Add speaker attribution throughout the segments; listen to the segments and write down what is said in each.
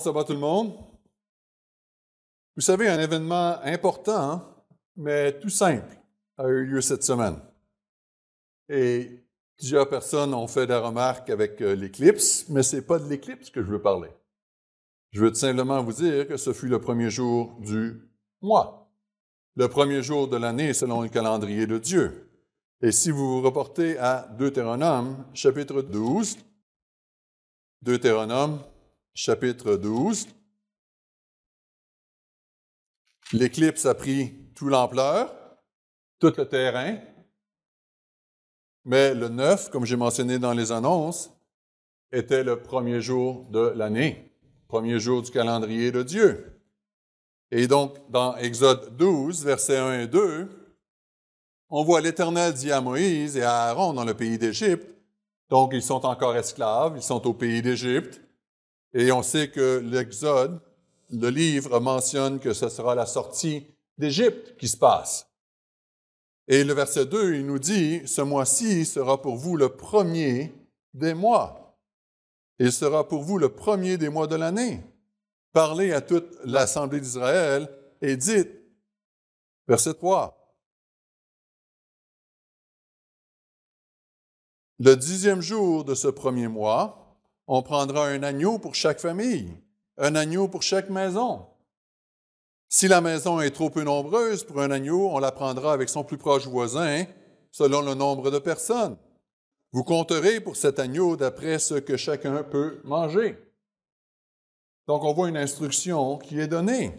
Speaker 1: ça va tout le monde? Vous savez, un événement important, hein, mais tout simple, a eu lieu cette semaine. Et plusieurs personnes ont fait des remarques avec euh, l'éclipse, mais ce n'est pas de l'éclipse que je veux parler. Je veux simplement vous dire que ce fut le premier jour du mois, le premier jour de l'année selon le calendrier de Dieu. Et si vous vous reportez à Deutéronome, chapitre 12, Deutéronome, chapitre 12. L'éclipse a pris toute l'ampleur, tout le terrain, mais le 9, comme j'ai mentionné dans les annonces, était le premier jour de l'année, premier jour du calendrier de Dieu. Et donc, dans Exode 12, versets 1 et 2, on voit l'Éternel dit à Moïse et à Aaron dans le pays d'Égypte, donc ils sont encore esclaves, ils sont au pays d'Égypte, et on sait que l'Exode, le livre mentionne que ce sera la sortie d'Égypte qui se passe. Et le verset 2, il nous dit, ce mois-ci sera pour vous le premier des mois. Il sera pour vous le premier des mois de l'année. Parlez à toute l'assemblée
Speaker 2: d'Israël et dites, verset 3, le dixième jour de ce premier mois,
Speaker 1: on prendra un agneau pour chaque famille, un agneau pour chaque maison. Si la maison est trop peu nombreuse pour un agneau, on la prendra avec son plus proche voisin, selon le nombre de personnes. Vous compterez pour cet agneau d'après ce que chacun peut manger. Donc on voit une instruction qui est donnée.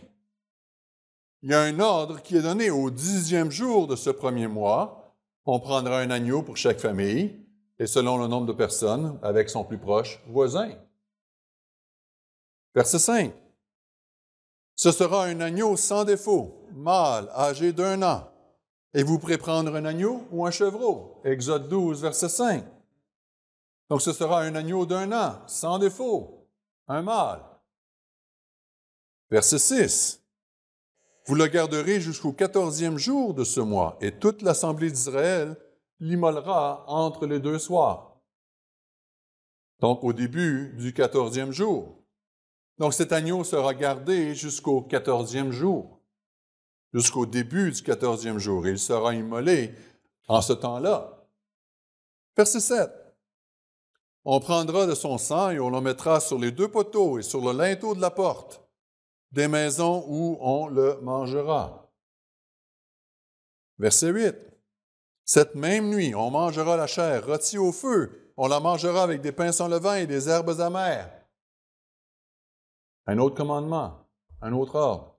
Speaker 1: Il y a un ordre qui est donné au dixième jour de ce premier mois. On prendra un agneau pour chaque famille, et selon le nombre de personnes avec son plus proche voisin. Verset 5. Ce sera un agneau sans défaut, mâle, âgé d'un an. Et vous pourrez prendre un agneau ou un chevreau. Exode 12, verset 5. Donc ce sera un agneau d'un an, sans défaut, un mâle. Verset 6. Vous le garderez jusqu'au quatorzième jour de ce mois, et toute l'assemblée d'Israël l'immolera entre les deux soirs. Donc au début du quatorzième jour. Donc cet agneau sera gardé jusqu'au quatorzième jour, jusqu'au début du quatorzième jour. Il sera immolé en ce temps-là. Verset 7. On prendra de son sang et on le mettra sur les deux poteaux et sur le linteau de la porte des maisons où on le mangera. Verset 8. Cette même nuit, on mangera la chair rôtie au feu, on la mangera avec des pains sans levain
Speaker 2: et des herbes amères. Un autre commandement, un autre ordre.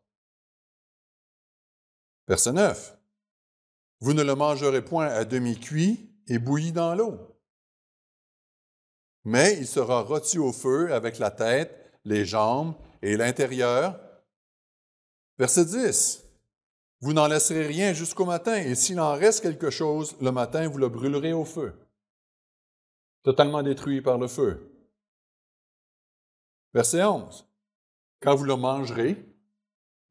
Speaker 2: Verset 9. Vous ne le mangerez point à demi-cuit et bouilli dans l'eau. Mais il
Speaker 1: sera rôti au feu avec la tête, les jambes et l'intérieur. Verset 10. Vous n'en laisserez rien jusqu'au matin, et s'il en reste quelque chose, le matin, vous le brûlerez au feu, totalement détruit par le feu. Verset 11. Quand vous le mangerez,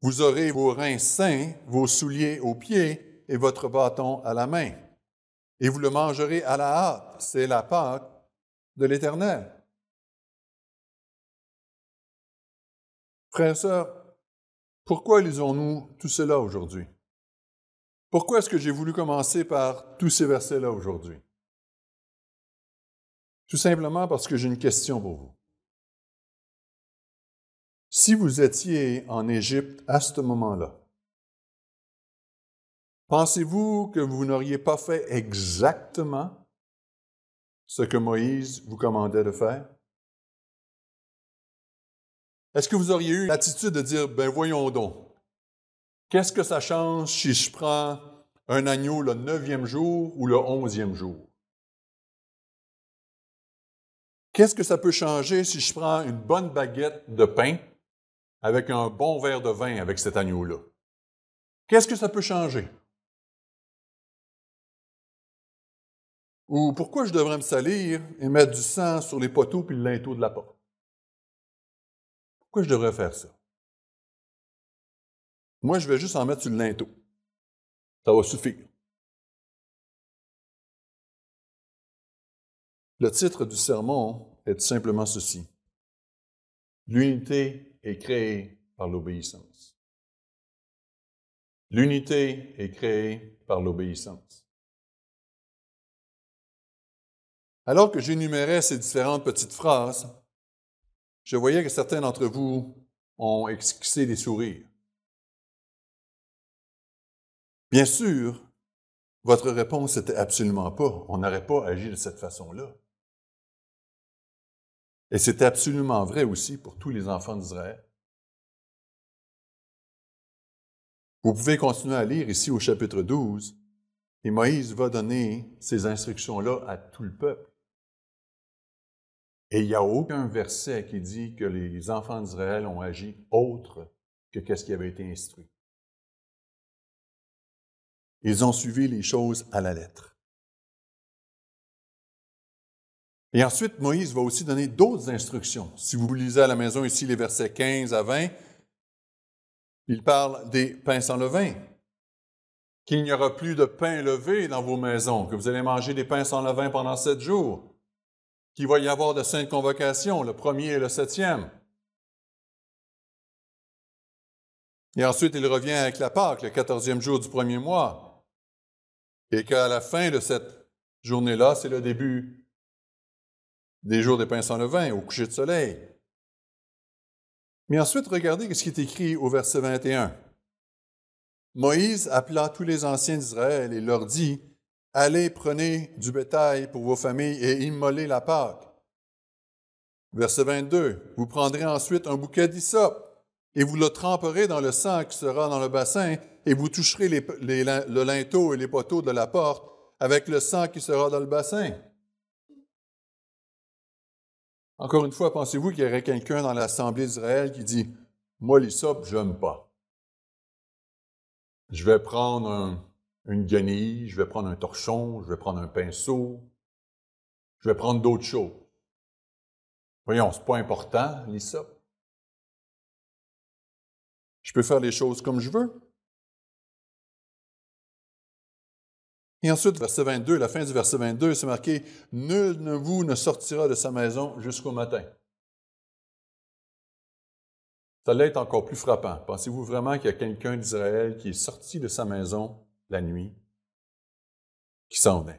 Speaker 1: vous aurez vos reins sains, vos souliers aux pieds et votre bâton à la main.
Speaker 2: Et vous le mangerez à la hâte, c'est la Pâque de l'Éternel. Frère pourquoi lisons-nous tout cela aujourd'hui? Pourquoi est-ce que j'ai voulu commencer par tous ces versets-là aujourd'hui? Tout simplement parce que j'ai une question pour vous. Si vous étiez en Égypte à ce moment-là, pensez-vous que vous n'auriez
Speaker 1: pas fait exactement ce que Moïse vous commandait de faire? Est-ce que vous auriez eu l'attitude de dire, ben voyons donc, qu'est-ce que ça change si je prends un agneau le neuvième jour ou le onzième jour? Qu'est-ce que ça peut changer si je prends une bonne baguette de pain avec un bon verre de vin
Speaker 2: avec cet agneau-là? Qu'est-ce que ça peut changer? Ou pourquoi je devrais me salir et mettre du sang sur les poteaux puis le linteau de la porte? Pourquoi je devrais faire ça? Moi, je vais juste en mettre sur le linteau. Ça va suffire. Le titre du sermon est tout simplement ceci. L'unité est créée par l'obéissance. L'unité est créée par l'obéissance. Alors que j'énumérais ces différentes petites phrases, je voyais que certains d'entre vous ont esquissé des sourires. Bien sûr, votre réponse était absolument pas, on n'aurait pas agi de cette façon-là.
Speaker 1: Et c'était absolument vrai aussi pour tous les enfants d'Israël. Vous pouvez continuer à lire ici au chapitre 12, et Moïse va donner ces instructions-là à tout le peuple. Et il n'y a aucun verset qui dit que les enfants d'Israël ont agi autre que ce
Speaker 2: qui avait été instruit. Ils ont suivi les choses à la lettre. Et ensuite, Moïse va aussi donner
Speaker 1: d'autres instructions. Si vous lisez à la maison ici les versets 15 à 20, il parle des pains sans levain, qu'il n'y aura plus de pain levé dans vos maisons, que vous allez manger des pains sans levain pendant sept jours qu'il va y avoir de saintes convocations, le premier et le septième. Et ensuite, il revient avec la Pâque, le quatorzième jour du premier mois. Et qu'à la fin de cette journée-là, c'est le début des jours des pains sans levain, au coucher de soleil. Mais ensuite, regardez ce qui est écrit au verset 21. Moïse appela tous les anciens d'Israël et leur dit, Allez, prenez du bétail pour vos familles et immolez la Pâque. Verset 22. Vous prendrez ensuite un bouquet d'isop et vous le tremperez dans le sang qui sera dans le bassin et vous toucherez les, le linteau et les poteaux de la porte avec le sang qui sera dans le bassin. Encore une fois, pensez-vous qu'il y aurait quelqu'un dans l'Assemblée d'Israël qui dit Moi, je n'aime pas. Je vais prendre un, une guenille, je vais prendre un
Speaker 2: torchon, je vais prendre un pinceau, je vais prendre d'autres choses. Voyons, c'est pas important, lis ça. Je peux faire les choses comme je veux. Et
Speaker 1: ensuite, verset 22, la fin du verset 22, c'est marqué Nul ne vous ne sortira de sa maison jusqu'au matin. Ça l'est encore plus frappant. Pensez-vous
Speaker 2: vraiment qu'il y a quelqu'un d'Israël qui est sorti de sa maison la nuit qui s'en va.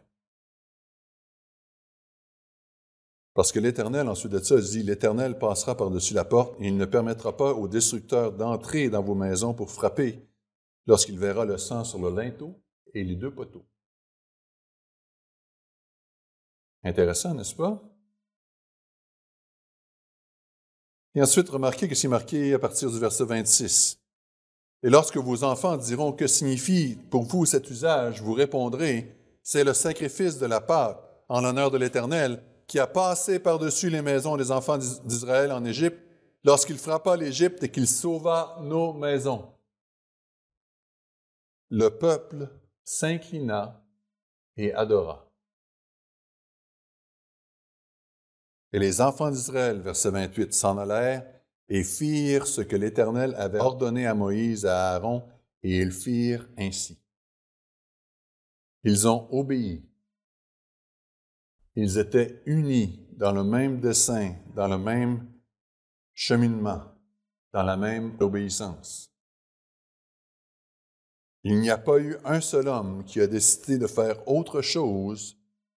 Speaker 2: Parce que l'Éternel,
Speaker 1: ensuite de ça, dit, l'Éternel passera par-dessus la porte, et il ne permettra pas au destructeur d'entrer dans vos
Speaker 2: maisons pour frapper lorsqu'il verra le sang sur le linteau et les deux poteaux. Intéressant, n'est-ce pas? Et ensuite, remarquez que c'est marqué à partir du verset 26.
Speaker 1: Et lorsque vos enfants diront que signifie pour vous cet usage, vous répondrez, c'est le sacrifice de la Pâque en l'honneur de l'Éternel qui a passé par-dessus les maisons des enfants d'Israël en Égypte lorsqu'il frappa l'Égypte et qu'il sauva nos maisons.
Speaker 2: Le peuple s'inclina et adora. Et les enfants
Speaker 1: d'Israël, verset 28, s'en allèrent et firent ce que l'Éternel avait oh. ordonné à Moïse, et à Aaron, et ils firent ainsi. Ils ont obéi. Ils étaient unis dans le même dessein, dans le même cheminement, dans la même obéissance. Il n'y a pas eu un seul homme qui a décidé de faire
Speaker 2: autre chose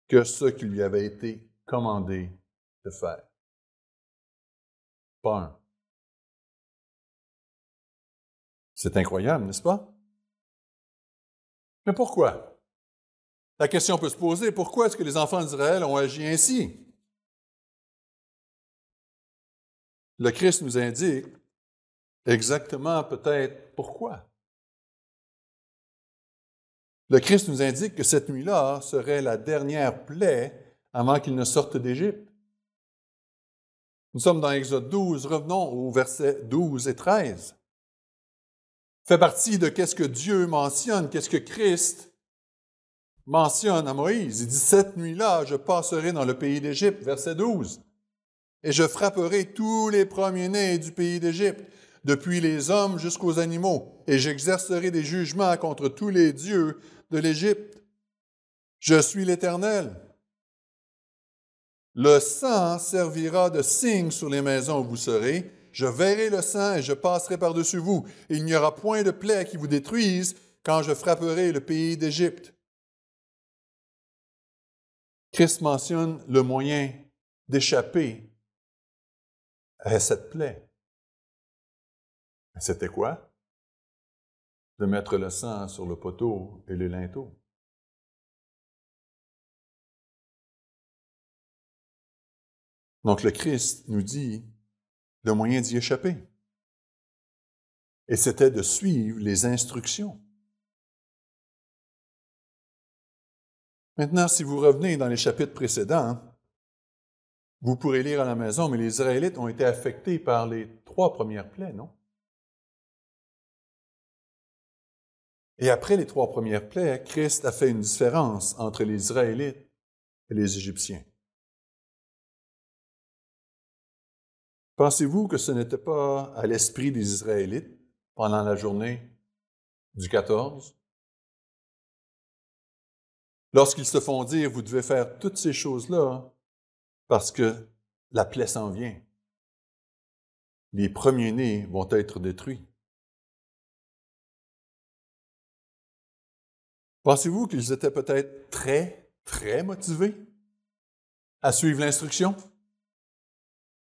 Speaker 2: que ce qui lui avait été commandé de faire. Pas un. C'est incroyable, n'est-ce pas? Mais pourquoi? La question peut se poser, pourquoi est-ce que les enfants d'Israël ont agi ainsi? Le Christ nous indique exactement peut-être pourquoi. Le Christ nous indique que cette
Speaker 1: nuit-là serait la dernière plaie avant qu'ils ne sorte d'Égypte. Nous sommes dans Exode 12, revenons aux versets 12 et 13 fait partie de qu'est-ce que Dieu mentionne, qu'est-ce que Christ mentionne à Moïse. Il dit, cette nuit-là, je passerai dans le pays d'Égypte, verset 12, et je frapperai tous les premiers-nés du pays d'Égypte, depuis les hommes jusqu'aux animaux, et j'exercerai des jugements contre tous les dieux de l'Égypte. Je suis l'Éternel. Le sang servira de signe sur les maisons où vous serez, je verrai le sang et je passerai par-dessus vous. il n'y aura point de plaie qui vous détruise quand je frapperai le pays d'Égypte.
Speaker 2: Christ mentionne le moyen d'échapper à cette plaie. C'était quoi? De mettre le sang sur le poteau et les linteaux. Donc le Christ nous dit le moyen d'y échapper. Et c'était de suivre les instructions. Maintenant, si vous revenez dans les chapitres précédents, vous pourrez lire à la
Speaker 1: maison, mais les Israélites ont été affectés par les trois premières plaies, non?
Speaker 2: Et après les trois premières plaies, Christ a fait une différence entre les Israélites et les Égyptiens. Pensez-vous que ce n'était pas à l'esprit des Israélites pendant la journée du 14?
Speaker 1: Lorsqu'ils se font dire, vous devez faire toutes ces choses-là parce que la plaie
Speaker 2: s'en vient. Les premiers-nés vont être détruits. Pensez-vous qu'ils étaient peut-être très, très motivés à suivre l'instruction?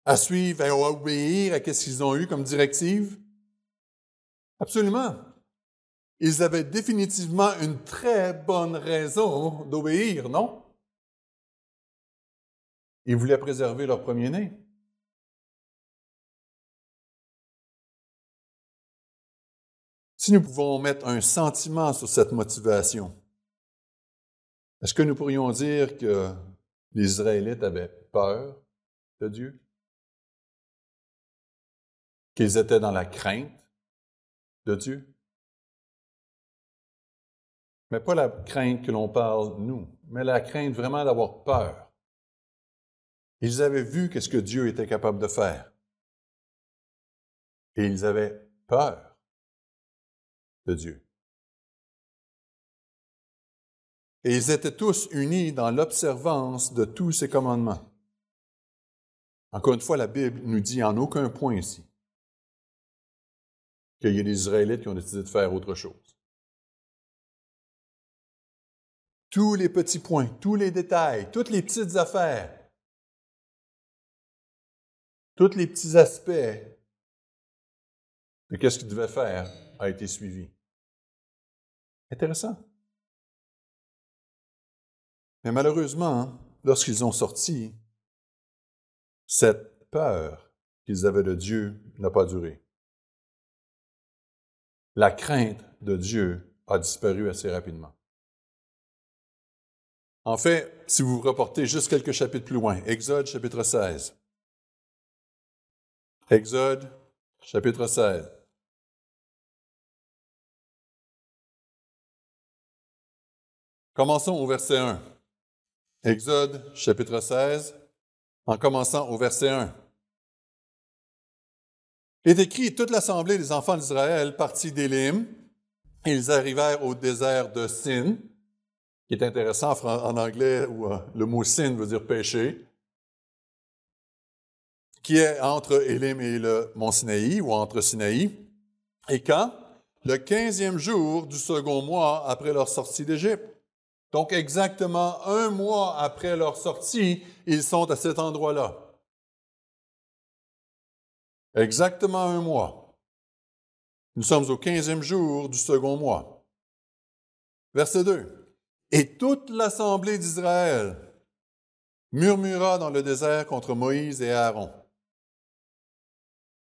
Speaker 1: à suivre, à obéir à ce qu'ils ont eu comme directive? Absolument. Ils avaient définitivement une très bonne raison
Speaker 2: d'obéir, non? Ils voulaient préserver leur premier-né. Si nous pouvons mettre un sentiment sur cette motivation,
Speaker 1: est-ce que nous pourrions dire que les Israélites avaient peur de Dieu?
Speaker 2: qu'ils étaient dans la crainte de Dieu. Mais pas la crainte que l'on parle, nous, mais la crainte vraiment d'avoir peur. Ils avaient vu qu'est-ce que Dieu était capable de faire. Et ils avaient peur de Dieu. Et ils étaient tous unis dans l'observance de tous ses commandements. Encore une fois, la Bible nous dit en aucun point ici qu'il y a des Israélites qui ont décidé de faire autre chose. Tous les petits points, tous les détails, toutes les petites affaires, tous les petits aspects de ce qu'ils devaient faire a été suivi. Intéressant. Mais malheureusement, lorsqu'ils ont sorti, cette peur qu'ils avaient de Dieu n'a pas duré
Speaker 1: la crainte de Dieu a disparu assez rapidement. En fait, si vous vous reportez juste quelques chapitres plus loin, Exode chapitre 16.
Speaker 2: Exode chapitre 16. Commençons au verset 1. Exode chapitre 16, en commençant au verset
Speaker 1: 1. Il est écrit, toute l'assemblée des enfants d'Israël partit d'Élim, ils arrivèrent au désert de Sin, qui est intéressant en anglais, où euh, le mot Sin veut dire péché, qui est entre Élim et le mont Sinaï, ou entre Sinaï. Et quand? Le quinzième jour du second mois après leur sortie d'Égypte. Donc exactement un mois après leur sortie, ils sont à cet endroit-là.
Speaker 2: Exactement un mois. Nous sommes au quinzième jour du second mois. Verset 2. Et toute
Speaker 1: l'assemblée d'Israël murmura dans le désert contre Moïse et Aaron.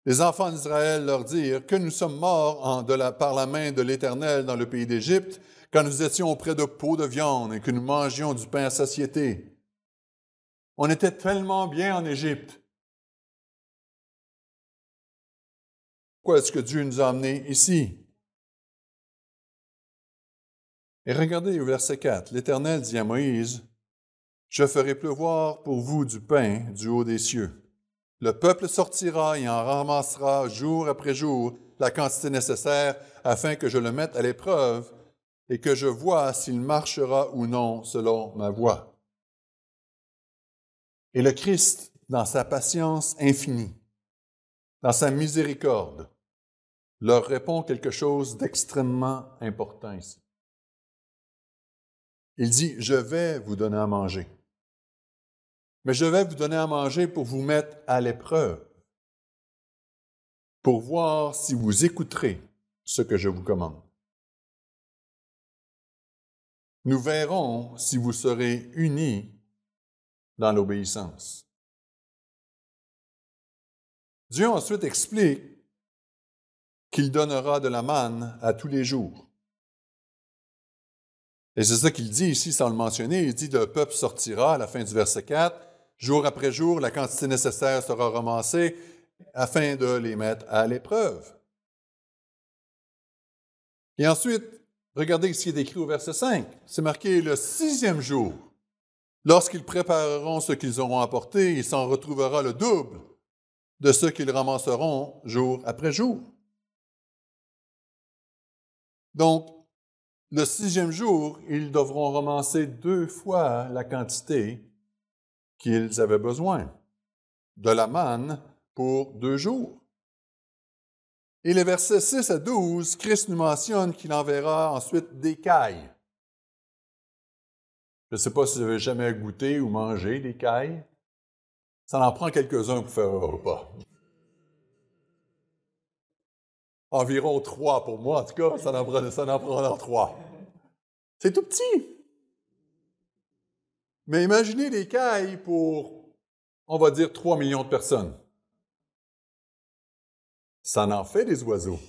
Speaker 1: Les enfants d'Israël leur dirent que nous sommes morts par la main de l'Éternel dans le pays d'Égypte, quand nous étions auprès de pots de viande et que nous
Speaker 2: mangions du pain à satiété. On était tellement bien en Égypte. Quoi est-ce que Dieu nous a amenés ici? Et regardez au verset 4. L'Éternel
Speaker 1: dit à Moïse, Je ferai pleuvoir pour vous du pain du haut des cieux. Le peuple sortira et en ramassera jour après jour la quantité nécessaire afin que je le mette à l'épreuve et que je vois s'il marchera ou non selon ma voie. Et le Christ, dans sa patience infinie, dans sa miséricorde, leur répond quelque chose d'extrêmement important ici. Il dit, je vais vous donner à manger, mais je vais vous donner à manger pour vous mettre
Speaker 2: à l'épreuve, pour voir si vous écouterez ce que je vous commande. Nous verrons si vous serez unis dans l'obéissance. Dieu ensuite explique qu'il donnera de la manne à tous les jours. Et c'est ça qu'il dit ici sans le
Speaker 1: mentionner. Il dit, le peuple sortira à la fin du verset 4. Jour après jour, la quantité nécessaire sera ramassée afin de les mettre à l'épreuve. Et ensuite, regardez ce qui est écrit au verset 5. C'est marqué le sixième jour. Lorsqu'ils prépareront ce qu'ils auront apporté, il s'en retrouvera le double de ce qu'ils ramasseront jour après jour. Donc, le sixième jour, ils devront ramasser deux fois la quantité qu'ils avaient besoin, de la manne pour deux jours. Et les versets 6 à 12, Christ nous mentionne qu'il enverra ensuite des cailles. Je ne sais pas si vous avez jamais goûté ou mangé des cailles. Ça en prend quelques-uns pour faire un repas. Environ trois pour moi, en tout cas, ça en prend, trois. C'est tout petit. Mais imaginez des cailles pour, on va dire, trois millions de personnes. Ça en fait des oiseaux.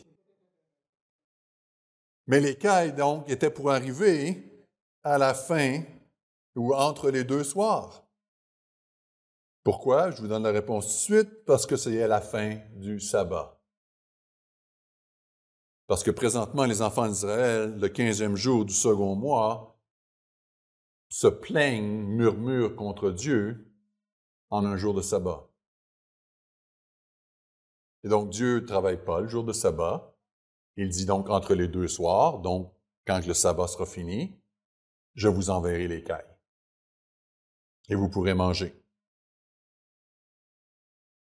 Speaker 1: Mais les cailles, donc, étaient pour arriver à la fin ou entre les deux soirs. Pourquoi? Je vous donne la réponse suite, parce que c'est à la fin du sabbat. Parce que présentement, les enfants d'Israël, le 15e jour du second mois, se plaignent, murmurent contre Dieu en un jour de sabbat. Et donc Dieu ne travaille pas le jour de sabbat. Il
Speaker 2: dit donc entre les deux soirs, donc quand le sabbat sera fini, je vous enverrai les cailles Et vous pourrez manger.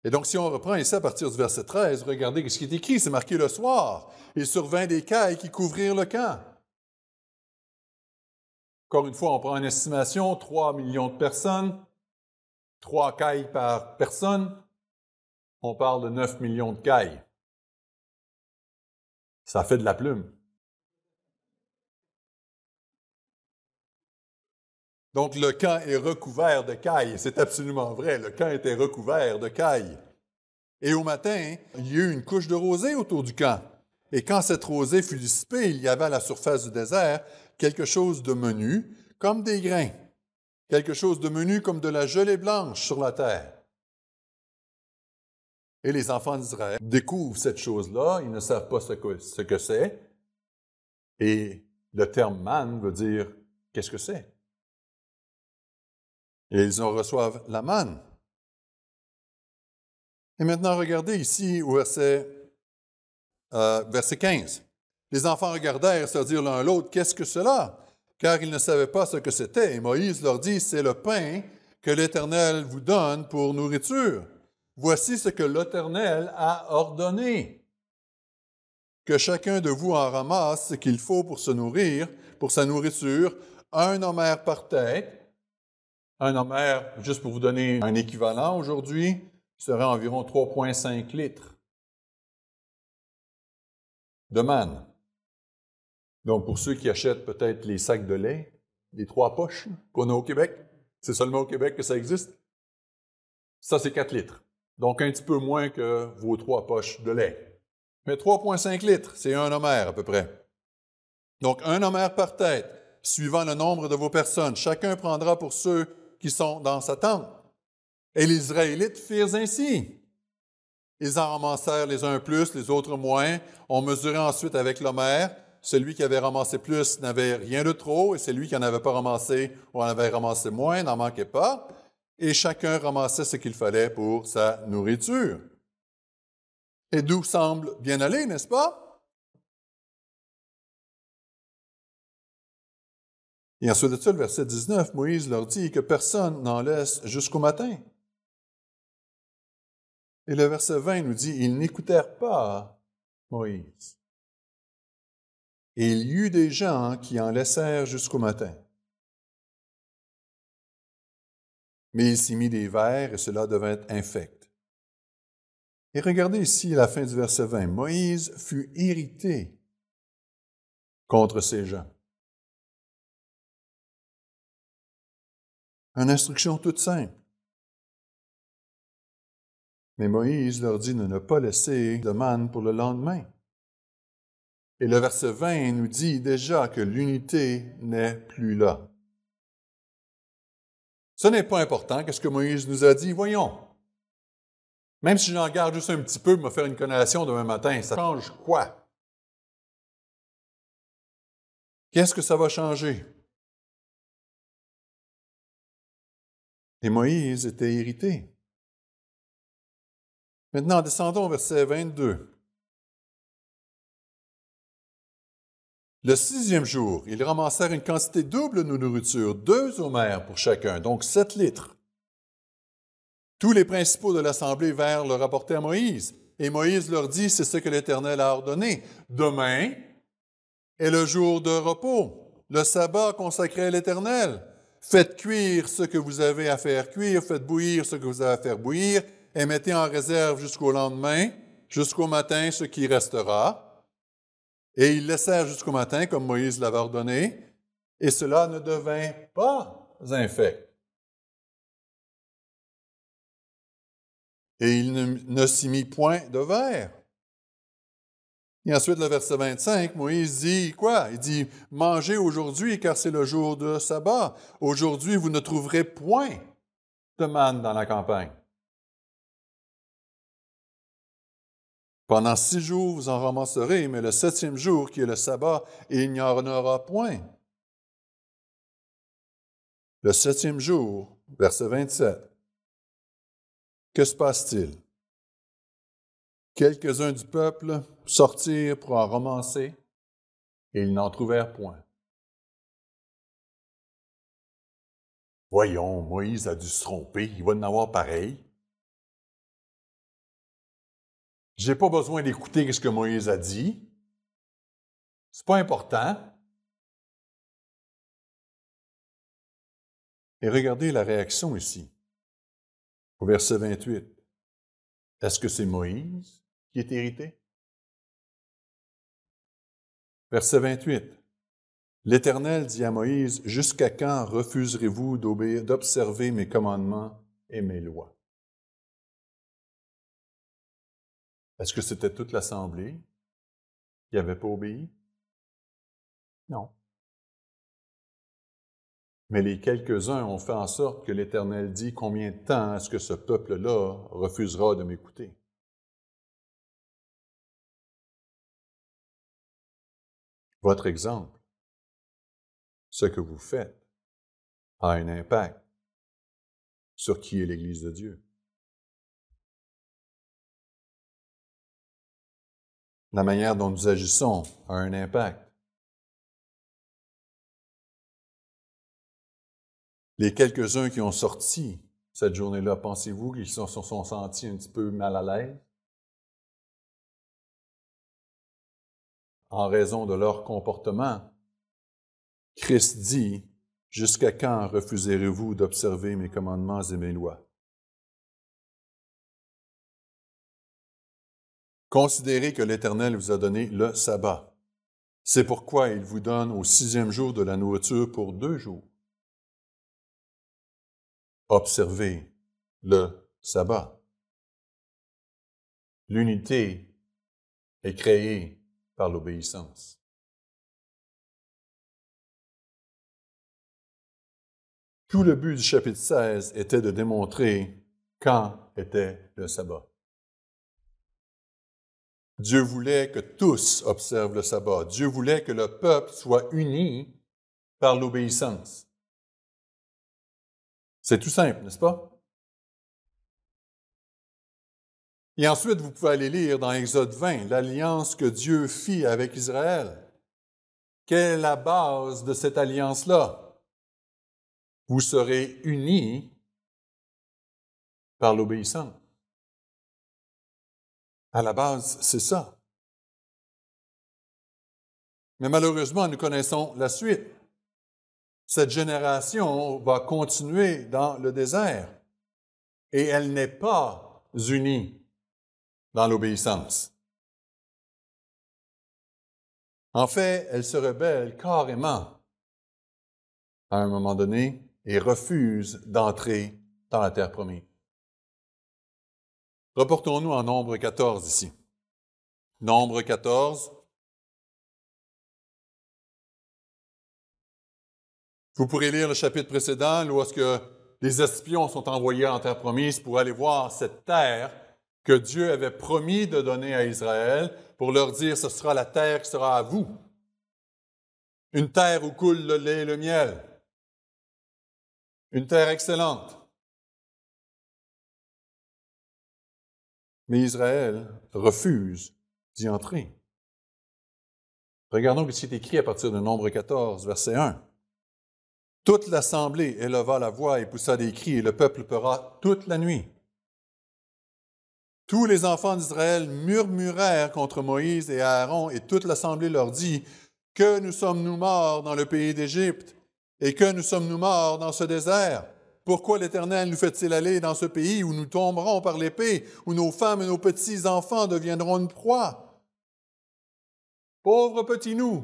Speaker 1: Et donc, si on reprend ici à partir du verset 13, regardez ce qui est écrit, c'est marqué le soir. Et sur survint des cailles qui couvrirent le camp. Encore une fois, on prend une estimation, 3 millions de personnes, 3 cailles par personne.
Speaker 2: On parle de 9 millions de cailles. Ça fait de la plume.
Speaker 1: Donc le camp est recouvert de cailles. C'est absolument vrai, le camp était recouvert de cailles. Et au matin, il y eut une couche de rosée autour du camp. Et quand cette rosée fut dissipée, il y avait à la surface du désert quelque chose de menu, comme des grains, quelque chose de menu comme de la gelée blanche sur la terre. Et les enfants d'Israël découvrent cette chose-là, ils ne savent pas ce que,
Speaker 2: c'est. et le terme man veut dire qu'est-ce que c'est? et ils en reçoivent la manne. Et maintenant, regardez ici au verset, euh, verset 15.
Speaker 1: Les enfants regardèrent se dirent l'un l'autre, qu'est-ce que cela? Car ils ne savaient pas ce que c'était. Et Moïse leur dit, c'est le pain que l'Éternel vous donne pour nourriture. Voici ce que l'Éternel a ordonné. Que chacun de vous en ramasse ce qu'il faut pour se nourrir, pour sa nourriture, un homère par tête, un homère, juste pour vous donner un équivalent aujourd'hui,
Speaker 2: serait environ
Speaker 1: 3,5 litres de manne. Donc, pour ceux qui achètent peut-être les sacs de lait, les trois poches qu'on a au Québec, c'est seulement au Québec que ça existe, ça c'est 4 litres. Donc, un petit peu moins que vos trois poches de lait. Mais 3,5 litres, c'est un homère à peu près. Donc, un homère par tête, suivant le nombre de vos personnes. Chacun prendra pour ceux qui sont dans sa tente. Et les Israélites firent ainsi. Ils en ramassèrent les uns plus, les autres moins. On mesurait ensuite avec l'Homère. Celui qui avait ramassé plus n'avait rien de trop, et celui qui n'en avait pas ramassé ou en avait ramassé moins n'en manquait pas. Et chacun ramassait ce qu'il fallait pour sa
Speaker 2: nourriture. Et d'où semble bien aller, n'est-ce pas? Et ensuite de ça, le verset 19, Moïse leur dit que personne n'en laisse jusqu'au matin.
Speaker 1: Et le verset 20 nous dit, ils n'écoutèrent pas Moïse. Et il y eut des gens qui en laissèrent jusqu'au matin. Mais il s'y mit des vers et cela devint infect.
Speaker 2: Et regardez ici la fin du verset 20. Moïse fut irrité contre ces gens. Une instruction toute simple. Mais Moïse leur dit de ne pas laisser de manne pour le lendemain.
Speaker 1: Et le verset 20 nous dit déjà que l'unité n'est plus là. Ce n'est pas important qu'est-ce que Moïse nous a dit, voyons.
Speaker 2: Même si j'en garde juste un petit peu pour me faire une connation demain matin, ça change quoi? Qu'est-ce que ça va changer? Et Moïse était irrité. Maintenant, descendons au verset 22. Le sixième jour, ils ramassèrent une quantité double de nourriture, deux
Speaker 1: homères pour chacun, donc sept litres. Tous les principaux de l'assemblée vinrent le rapporter à Moïse, et Moïse leur dit, c'est ce que l'Éternel a ordonné. Demain est le jour de repos, le sabbat consacré à l'Éternel. Faites cuire ce que vous avez à faire cuire, faites bouillir ce que vous avez à faire bouillir, et mettez en réserve jusqu'au lendemain, jusqu'au matin, ce qui restera. Et ils laissèrent jusqu'au matin, comme Moïse l'avait ordonné, et cela ne devint pas
Speaker 2: un fait. Et il ne, ne s'y mit point de verre et ensuite, le verset
Speaker 1: 25, Moïse dit quoi? Il dit, mangez aujourd'hui car c'est le jour de sabbat. Aujourd'hui, vous ne trouverez point de manne dans la campagne.
Speaker 2: Pendant six jours, vous en ramasserez, mais le septième jour, qui est le sabbat, il n'y en aura point.
Speaker 1: Le septième jour, verset 27, que se passe-t-il?
Speaker 2: Quelques-uns du peuple sortir pour en romancer, et ils n'en trouvèrent point. Voyons, Moïse a dû se tromper, il va en avoir pareil. J'ai pas besoin d'écouter ce que Moïse a dit. C'est pas important. Et regardez la réaction ici, au verset 28. Est-ce que c'est Moïse qui est hérité? Verset 28. L'Éternel dit à Moïse, Jusqu'à quand refuserez-vous d'observer mes commandements et mes lois? Est-ce que c'était toute l'Assemblée qui n'avait pas obéi? Non. Mais les
Speaker 1: quelques-uns ont fait en sorte que l'Éternel dit, Combien de temps est-ce que ce peuple-là refusera
Speaker 2: de m'écouter? Votre exemple, ce que vous faites, a un impact sur qui est l'Église de Dieu. La manière dont nous agissons a un impact. Les quelques-uns qui ont sorti cette journée-là, pensez-vous qu'ils se sont, sentis un petit peu mal à l'aise? en raison de leur comportement. Christ dit, Jusqu'à quand refuserez-vous d'observer mes commandements et mes lois? Considérez que l'Éternel vous a donné le sabbat.
Speaker 1: C'est pourquoi il vous donne au sixième jour de la nourriture pour deux jours.
Speaker 2: Observez le sabbat. L'unité est créée par l'obéissance. Tout le but du chapitre 16 était de démontrer quand était le
Speaker 1: sabbat. Dieu voulait que tous observent le sabbat.
Speaker 2: Dieu voulait que le peuple soit uni par l'obéissance. C'est tout simple, n'est-ce pas? Et ensuite, vous pouvez aller lire dans Exode 20 l'alliance que Dieu fit avec Israël. Quelle est la base de cette alliance-là? Vous serez unis par l'obéissance. À la base, c'est ça. Mais malheureusement, nous connaissons la suite. Cette génération va continuer dans le désert et elle n'est pas unie dans l'obéissance. En fait, elle se rebelle carrément à un moment donné
Speaker 1: et refuse d'entrer dans la terre promise.
Speaker 2: Reportons-nous en nombre 14 ici. Nombre 14. Vous pourrez lire le chapitre
Speaker 1: précédent lorsque les espions sont envoyés en terre promise pour aller voir cette terre que Dieu avait promis de donner à Israël pour leur dire, ce sera la terre qui sera à
Speaker 2: vous. Une terre où coule le lait et le miel. Une terre excellente. Mais Israël refuse d'y entrer.
Speaker 1: Regardons ce qui est écrit à partir de Nombre 14, verset 1. Toute l'assemblée éleva la voix et poussa des cris, et le peuple pleura toute la nuit. Tous les enfants d'Israël murmurèrent contre Moïse et Aaron, et toute l'assemblée leur dit, Que nous sommes-nous morts dans le pays d'Égypte, et que nous sommes-nous morts dans ce désert Pourquoi l'Éternel nous fait-il aller dans ce pays où nous tomberons par l'épée, où nos femmes et nos petits-enfants deviendront une proie Pauvres
Speaker 2: petits nous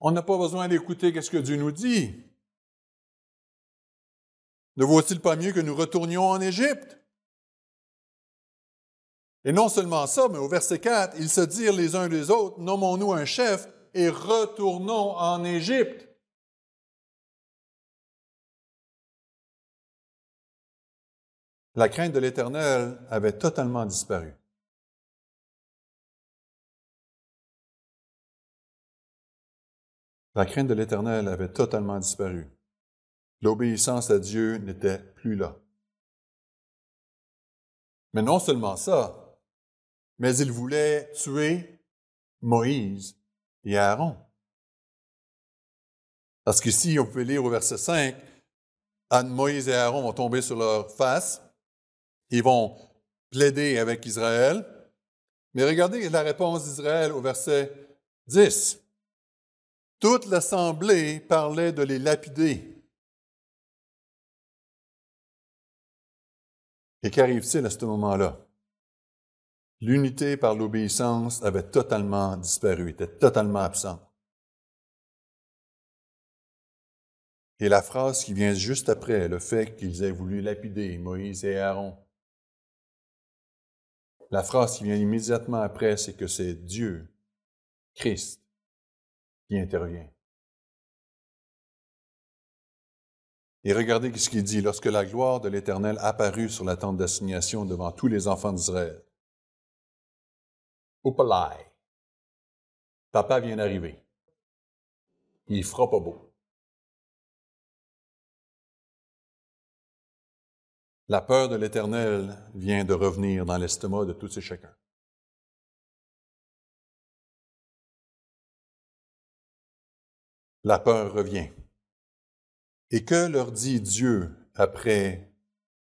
Speaker 2: On n'a pas besoin d'écouter qu'est-ce que Dieu nous dit. Ne vaut-il pas mieux que nous retournions en Égypte et non seulement ça, mais au verset 4, ils se dirent les uns les autres, nommons-nous un chef et retournons en Égypte. La crainte de l'Éternel avait totalement disparu. La crainte de l'Éternel avait totalement disparu. L'obéissance à Dieu n'était plus là. Mais non seulement ça, mais ils voulaient tuer Moïse et Aaron. Parce qu'ici,
Speaker 1: on peut lire au verset 5, Anne, Moïse et Aaron vont tomber sur leur face, ils vont plaider avec Israël. Mais regardez la réponse d'Israël
Speaker 2: au verset 10. Toute l'assemblée parlait de les lapider. Et qu'arrive-t-il à ce moment-là? L'unité par l'obéissance avait
Speaker 1: totalement disparu, était totalement absente. Et la phrase qui vient juste après, le fait qu'ils aient voulu lapider Moïse et Aaron,
Speaker 2: la phrase qui vient immédiatement après, c'est que c'est Dieu, Christ, qui intervient. Et regardez ce qu'il dit lorsque la gloire de l'Éternel apparut sur la tente d'assignation devant tous les enfants d'Israël. Papa vient d'arriver. Il fera pas beau. La peur de l'Éternel vient de revenir dans l'estomac de tous et chacun. La peur revient. Et que leur dit Dieu après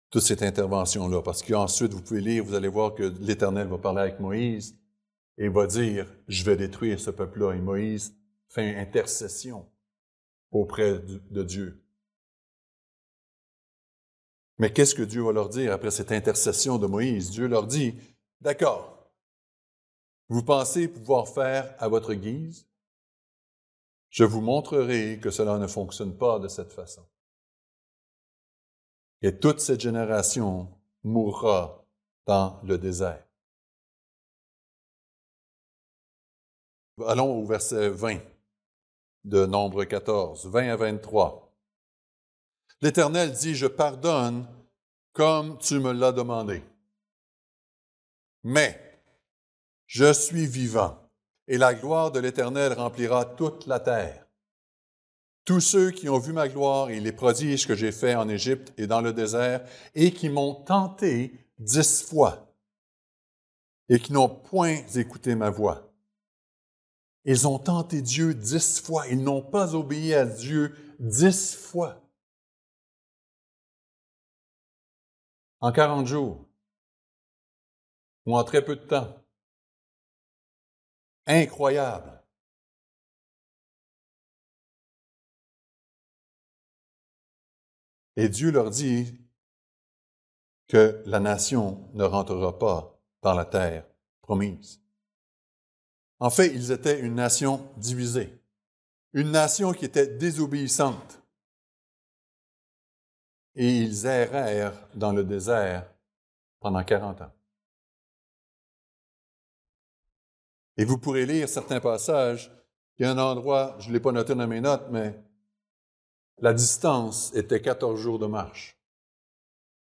Speaker 2: toute cette intervention-là?
Speaker 1: Parce qu'ensuite, vous pouvez lire, vous allez voir que l'Éternel va parler avec Moïse et va dire, je vais détruire ce peuple-là. Et Moïse fait intercession auprès de Dieu. Mais qu'est-ce que Dieu va leur dire après cette intercession de Moïse? Dieu leur dit, d'accord, vous pensez pouvoir faire à votre guise? Je vous montrerai que cela ne fonctionne
Speaker 2: pas de cette façon. Et toute cette génération mourra dans le désert. Allons au verset 20 de Nombre 14, 20 à
Speaker 1: 23. L'Éternel dit, je pardonne comme tu me l'as demandé. Mais je suis vivant et la gloire de l'Éternel remplira toute la terre. Tous ceux qui ont vu ma gloire et les prodiges que j'ai faits en Égypte et dans le désert, et qui m'ont tenté dix fois, et qui n'ont point écouté ma voix,
Speaker 2: ils ont tenté Dieu dix fois. Ils n'ont pas obéi à Dieu dix fois. En quarante jours, ou en très peu de temps. Incroyable. Et Dieu leur dit que la nation ne rentrera pas dans la terre promise.
Speaker 1: En fait, ils étaient une nation divisée, une nation qui était désobéissante.
Speaker 2: Et ils errèrent dans le désert pendant 40 ans. Et vous
Speaker 1: pourrez lire certains passages. Il y a un endroit, je ne l'ai pas noté dans mes notes, mais
Speaker 2: la distance était 14 jours de marche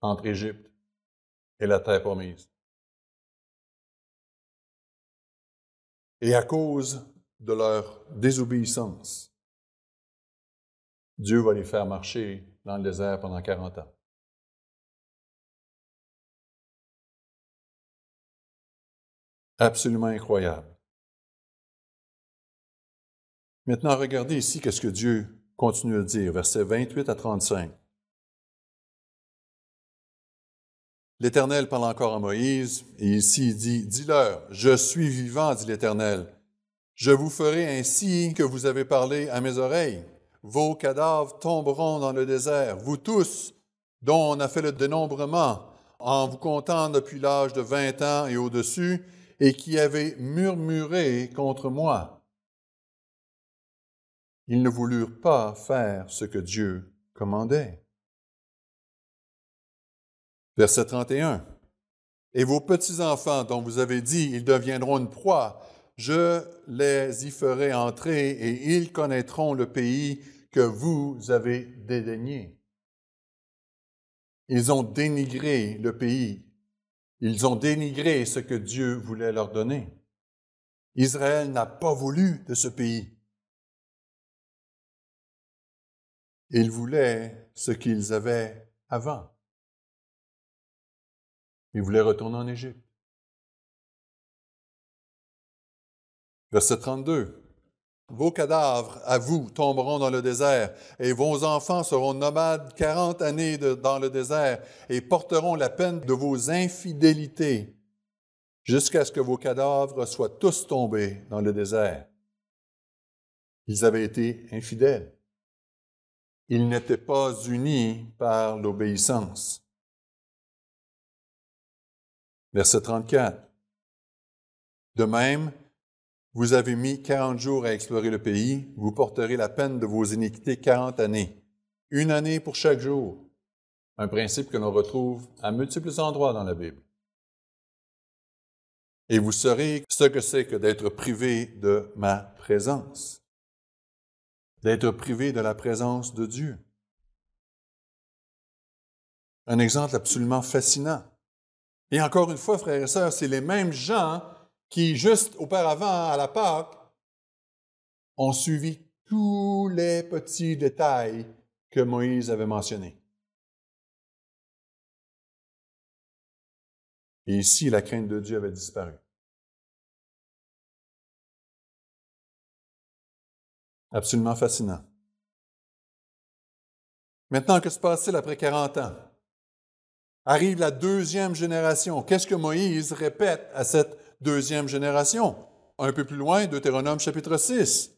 Speaker 2: entre Égypte et la terre promise. et à cause de leur désobéissance, Dieu va les faire marcher dans le désert pendant 40 ans. Absolument incroyable. Maintenant, regardez ici qu'est-ce que Dieu continue de dire, versets 28 à 35.
Speaker 1: L'Éternel parle encore à Moïse, et ici il dit, Dis-leur, je suis vivant, dit l'Éternel. Je vous ferai ainsi que vous avez parlé à mes oreilles. Vos cadavres tomberont dans le désert, vous tous, dont on a fait le dénombrement, en vous comptant depuis l'âge de vingt ans et au-dessus, et qui avez murmuré
Speaker 2: contre moi. Ils ne voulurent pas faire ce que Dieu commandait. Verset
Speaker 1: 31. Et vos petits-enfants dont vous avez dit, ils deviendront une proie, je les y ferai entrer et ils connaîtront le pays que vous avez dédaigné. Ils ont dénigré le pays. Ils ont dénigré ce que Dieu voulait leur donner.
Speaker 2: Israël n'a pas voulu de ce pays. Ils voulaient ce qu'ils avaient avant. Il voulait retourner en Égypte. Verset 32. Vos cadavres, à vous, tomberont dans le désert, et
Speaker 1: vos enfants seront nomades quarante années dans le désert, et porteront la peine de vos infidélités, jusqu'à ce que vos cadavres soient tous tombés dans le désert. Ils avaient été infidèles.
Speaker 2: Ils n'étaient pas unis par l'obéissance. Verset 34. De même,
Speaker 1: vous avez mis quarante jours à explorer le pays, vous porterez la peine de vos iniquités quarante années, une année pour chaque jour, un principe que l'on retrouve à multiples endroits dans la Bible. Et vous saurez ce que c'est que d'être privé de ma présence, d'être privé de la présence de Dieu. Un exemple absolument fascinant. Et encore une fois, frères et sœurs, c'est les mêmes gens qui, juste auparavant, à la Pâque, ont suivi tous les petits détails
Speaker 2: que Moïse avait mentionnés. Et ici, la crainte de Dieu avait disparu. Absolument fascinant. Maintenant, que se passe-t-il après 40 ans? Arrive la deuxième
Speaker 1: génération. Qu'est-ce que Moïse répète à cette deuxième génération? Un peu plus
Speaker 2: loin, Deutéronome chapitre 6.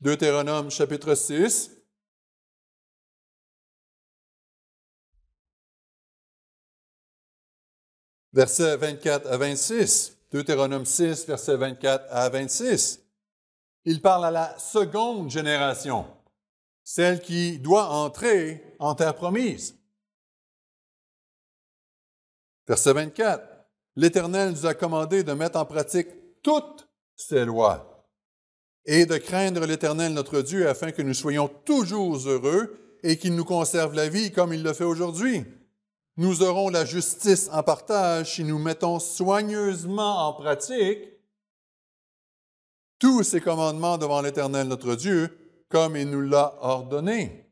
Speaker 2: Deutéronome chapitre 6. Versets 24 à 26. Deutéronome 6, versets 24
Speaker 1: à 26. Il parle à la seconde génération, celle qui doit entrer en terre promise. Verset 24. L'Éternel nous a commandé de mettre en pratique toutes ces lois et de craindre l'Éternel notre Dieu afin que nous soyons toujours heureux et qu'il nous conserve la vie comme il le fait aujourd'hui. Nous aurons la justice en partage si nous mettons soigneusement en pratique tous ces commandements devant l'Éternel notre Dieu, comme il nous l'a ordonné.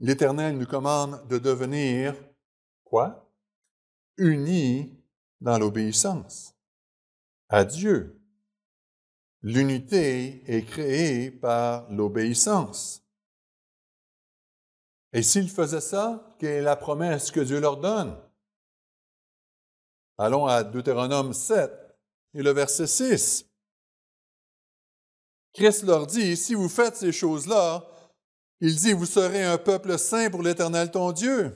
Speaker 2: L'Éternel nous commande de devenir
Speaker 1: Unis dans l'obéissance à Dieu. L'unité est créée par l'obéissance. Et s'ils faisaient ça, quelle est la promesse que Dieu leur donne? Allons à Deutéronome 7 et le verset 6. Christ leur dit, si vous faites ces choses-là, il dit, vous serez un peuple saint pour l'Éternel ton Dieu.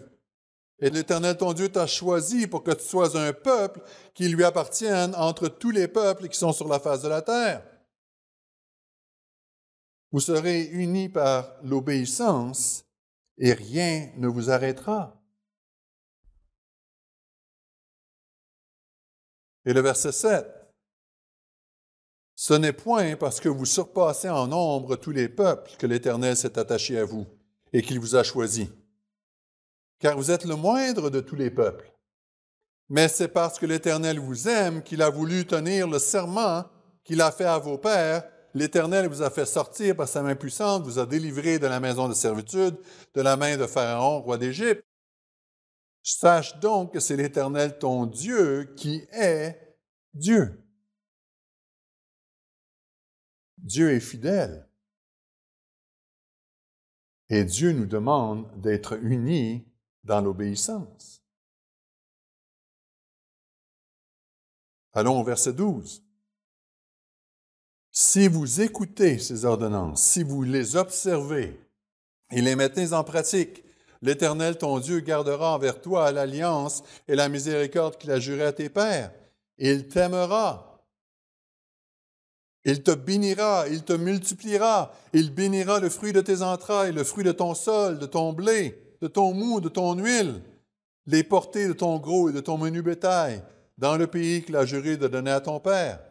Speaker 1: Et l'Éternel, ton Dieu, t'a choisi pour que tu sois un peuple qui lui appartienne entre tous les peuples qui sont sur la face de la terre. Vous serez unis
Speaker 2: par l'obéissance et rien ne vous arrêtera. Et le verset 7. Ce n'est point parce que vous surpassez en nombre tous les peuples que
Speaker 1: l'Éternel s'est attaché à vous et qu'il vous a choisi car vous êtes le moindre de tous les peuples. Mais c'est parce que l'Éternel vous aime qu'il a voulu tenir le serment qu'il a fait à vos pères. L'Éternel vous a fait sortir par sa main puissante, vous a délivré de la maison de servitude, de la main de Pharaon, roi d'Égypte. Sache donc que c'est l'Éternel ton Dieu qui
Speaker 2: est Dieu. Dieu est fidèle. Et Dieu nous demande d'être unis dans l'obéissance. Allons au verset 12. Si vous écoutez ces ordonnances, si vous les
Speaker 1: observez et les mettez en pratique, l'Éternel ton Dieu gardera envers toi l'alliance et la miséricorde qu'il a juré à tes pères. Il t'aimera. Il te bénira, il te multipliera, il bénira le fruit de tes entrailles, le fruit de ton sol, de ton blé, de ton mou, de ton huile, les portées de ton gros et de ton menu bétail, dans le pays que la juré de donner à ton père.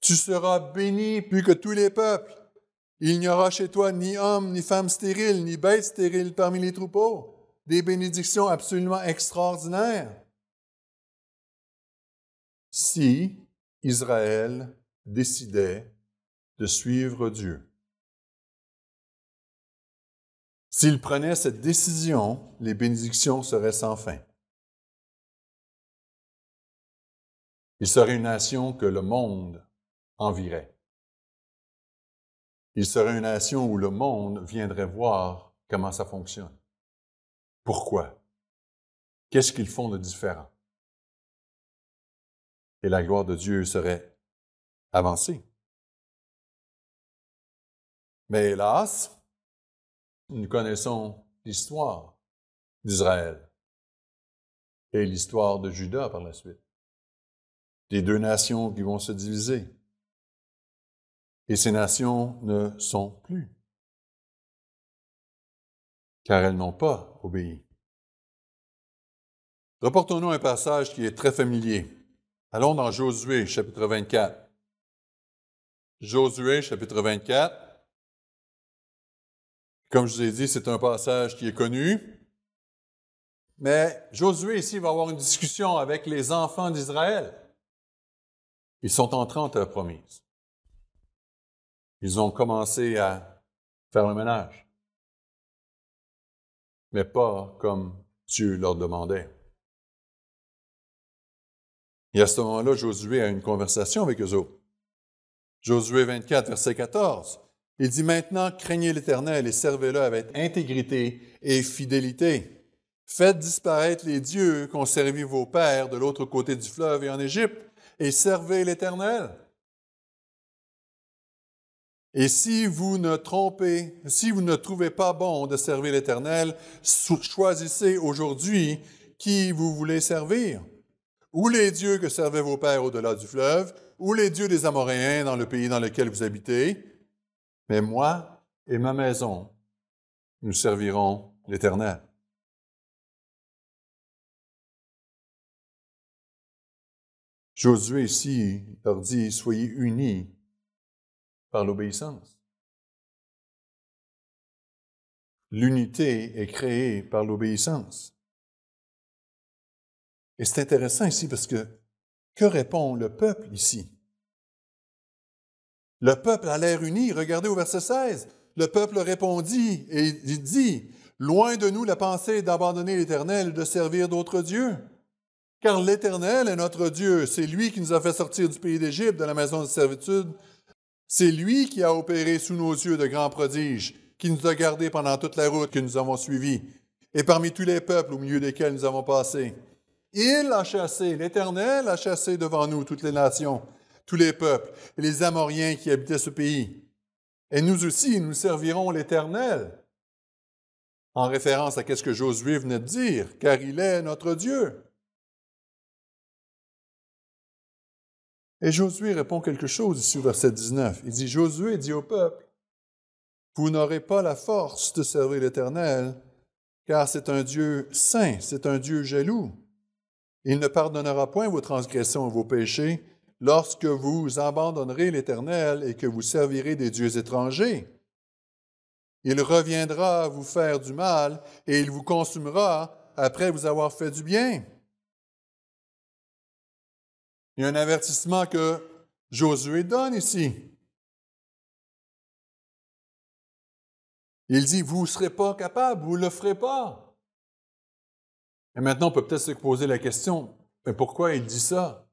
Speaker 1: Tu seras béni plus que tous les peuples. Il n'y aura chez toi ni homme, ni femme stérile, ni bête stérile parmi les troupeaux. Des bénédictions absolument
Speaker 2: extraordinaires. Si Israël décidait de suivre Dieu. S'ils prenait cette décision, les bénédictions seraient sans fin. Il serait une nation que le monde envirait. Il serait une nation où le monde viendrait voir comment ça fonctionne. Pourquoi? Qu'est-ce qu'ils font de différent? Et la gloire de Dieu serait avancée. Mais hélas, nous connaissons l'histoire d'Israël et l'histoire de Juda par la suite. Des deux nations qui vont se diviser. Et ces nations ne sont plus, car elles n'ont pas obéi.
Speaker 1: Reportons-nous un passage qui est très familier. Allons dans Josué chapitre 24.
Speaker 2: Josué chapitre 24. Comme je vous ai dit, c'est un passage qui est connu. Mais
Speaker 1: Josué ici va avoir une discussion avec les enfants d'Israël. Ils sont entrés à la promise. Ils ont commencé à faire le
Speaker 2: ménage, mais pas comme Dieu leur demandait. Et à ce moment-là, Josué a une conversation avec eux
Speaker 1: autres. Josué 24, verset 14. Il dit maintenant, craignez l'Éternel et servez-le avec intégrité et fidélité. Faites disparaître les dieux qu'ont servi vos pères de l'autre côté du fleuve et en Égypte, et servez l'Éternel. Et si vous ne trompez, si vous ne trouvez pas bon de servir l'Éternel, choisissez aujourd'hui qui vous voulez servir, ou les dieux que servaient vos pères au-delà du fleuve, ou les dieux des Amoréens dans le pays dans lequel vous habitez, mais moi et ma maison,
Speaker 2: nous servirons l'Éternel. Josué ici leur dit, soyez unis par l'obéissance. L'unité est créée par l'obéissance.
Speaker 1: Et c'est intéressant ici parce que que répond le peuple ici? Le peuple a l'air uni. Regardez au verset 16. Le peuple répondit et dit, Loin de nous la pensée d'abandonner l'Éternel, et de servir d'autres dieux. Car l'Éternel est notre Dieu. C'est lui qui nous a fait sortir du pays d'Égypte, de la maison de servitude. C'est lui qui a opéré sous nos yeux de grands prodiges, qui nous a gardés pendant toute la route que nous avons suivie, et parmi tous les peuples au milieu desquels nous avons passé. Il a chassé, l'Éternel a chassé devant nous toutes les nations tous les peuples, et les Amoriens qui habitaient ce pays. Et nous aussi, nous servirons l'Éternel.
Speaker 2: En référence à ce que Josué venait de dire, car il est notre Dieu. Et Josué répond quelque chose ici au verset 19. Il dit, Josué dit au peuple, Vous n'aurez pas la
Speaker 1: force de servir l'Éternel, car c'est un Dieu saint, c'est un Dieu jaloux. Il ne pardonnera point vos transgressions et vos péchés, lorsque vous abandonnerez l'Éternel et que vous servirez des dieux étrangers. Il reviendra vous faire du mal et il vous consumera après vous avoir fait du
Speaker 2: bien. Il y a un avertissement que Josué donne ici. Il dit, vous ne serez pas capable, vous ne le ferez pas. Et maintenant, on peut
Speaker 1: peut-être se poser la question, mais pourquoi il dit ça?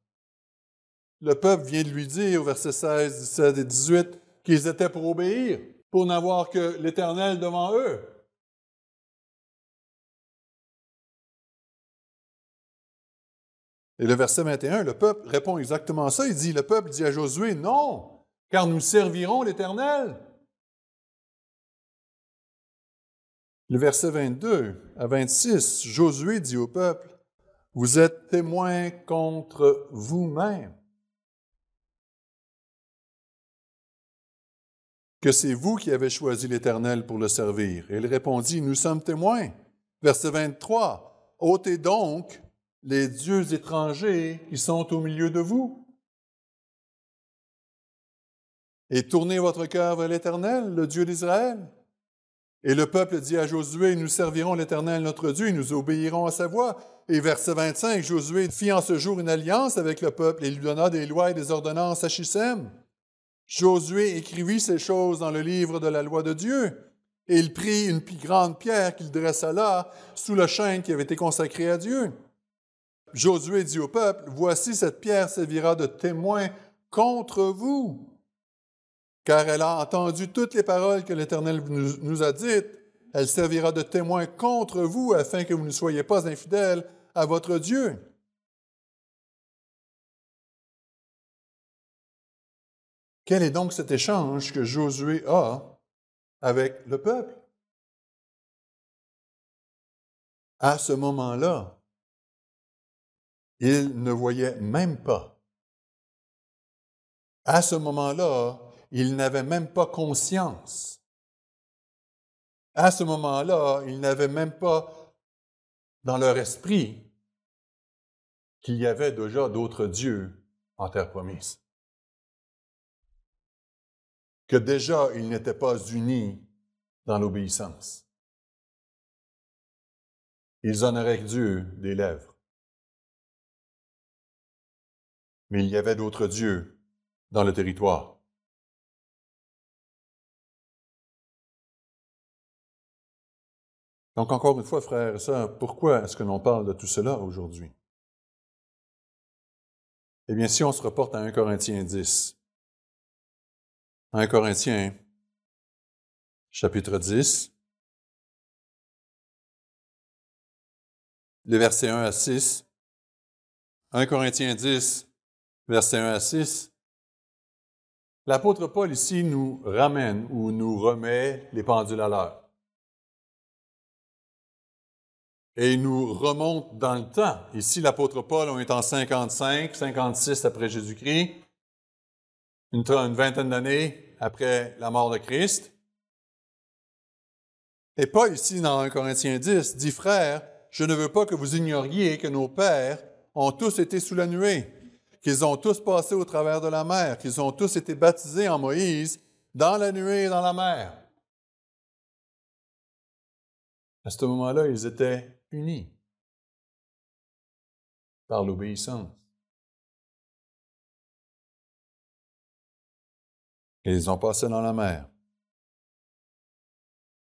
Speaker 1: le peuple vient de lui dire au verset 16, 17 et 18 qu'ils étaient pour obéir, pour n'avoir que l'Éternel
Speaker 2: devant eux. Et le verset 21, le peuple répond exactement ça. Il dit, le peuple dit à
Speaker 1: Josué, non, car nous servirons l'Éternel. Le verset 22 à 26, Josué dit au peuple, Vous êtes témoins contre vous mêmes que c'est vous qui avez choisi l'Éternel pour le servir. Et il répondit, nous sommes témoins. Verset 23, ôtez donc les dieux étrangers qui sont au milieu de vous. Et tournez votre cœur vers l'Éternel, le Dieu d'Israël. Et le peuple dit à Josué, nous servirons l'Éternel notre Dieu, et nous obéirons à sa voix. Et verset 25, Josué fit en ce jour une alliance avec le peuple et lui donna des lois et des ordonnances à Shishem. Josué écrivit ces choses dans le livre de la loi de Dieu, et il prit une grande pierre qu'il dressa là, sous la chaîne qui avait été consacrée à Dieu. Josué dit au peuple, Voici cette pierre servira de témoin contre vous, car elle a entendu toutes les paroles que l'Éternel nous a dites. Elle servira de témoin contre vous afin que vous ne soyez pas infidèles à
Speaker 2: votre Dieu. Quel est donc cet échange que Josué a avec le peuple? À ce moment-là, il ne voyait même pas. À ce moment-là, ils n'avaient même pas conscience.
Speaker 1: À ce moment-là, ils n'avaient même pas dans leur esprit qu'il y avait déjà d'autres dieux en terre promise
Speaker 2: déjà ils n'étaient pas unis dans l'obéissance. Ils honoraient Dieu des lèvres. Mais il y avait d'autres dieux dans le territoire. Donc encore une fois, frères et sœurs, pourquoi est-ce que l'on parle de tout cela aujourd'hui? Eh bien, si on se reporte à 1 Corinthiens 10, 1 Corinthiens, chapitre 10, les versets 1 à 6. 1 Corinthiens 10, verset 1 à 6.
Speaker 1: L'apôtre Paul ici nous ramène ou nous remet les pendules à l'heure. Et il nous remonte dans le temps. Ici, l'apôtre Paul, on est en 55, 56 après Jésus-Christ une, vingtaine d'années après la mort de Christ. Et Paul, ici, dans 1 Corinthiens 10, dit, Frère, je ne veux pas que vous ignoriez que nos pères ont tous été sous la nuée, qu'ils ont tous passé au travers de la mer, qu'ils ont tous été baptisés en Moïse, dans la nuée et dans la mer.
Speaker 2: À ce moment-là, ils étaient unis par l'obéissance. et ils ont passé dans la mer.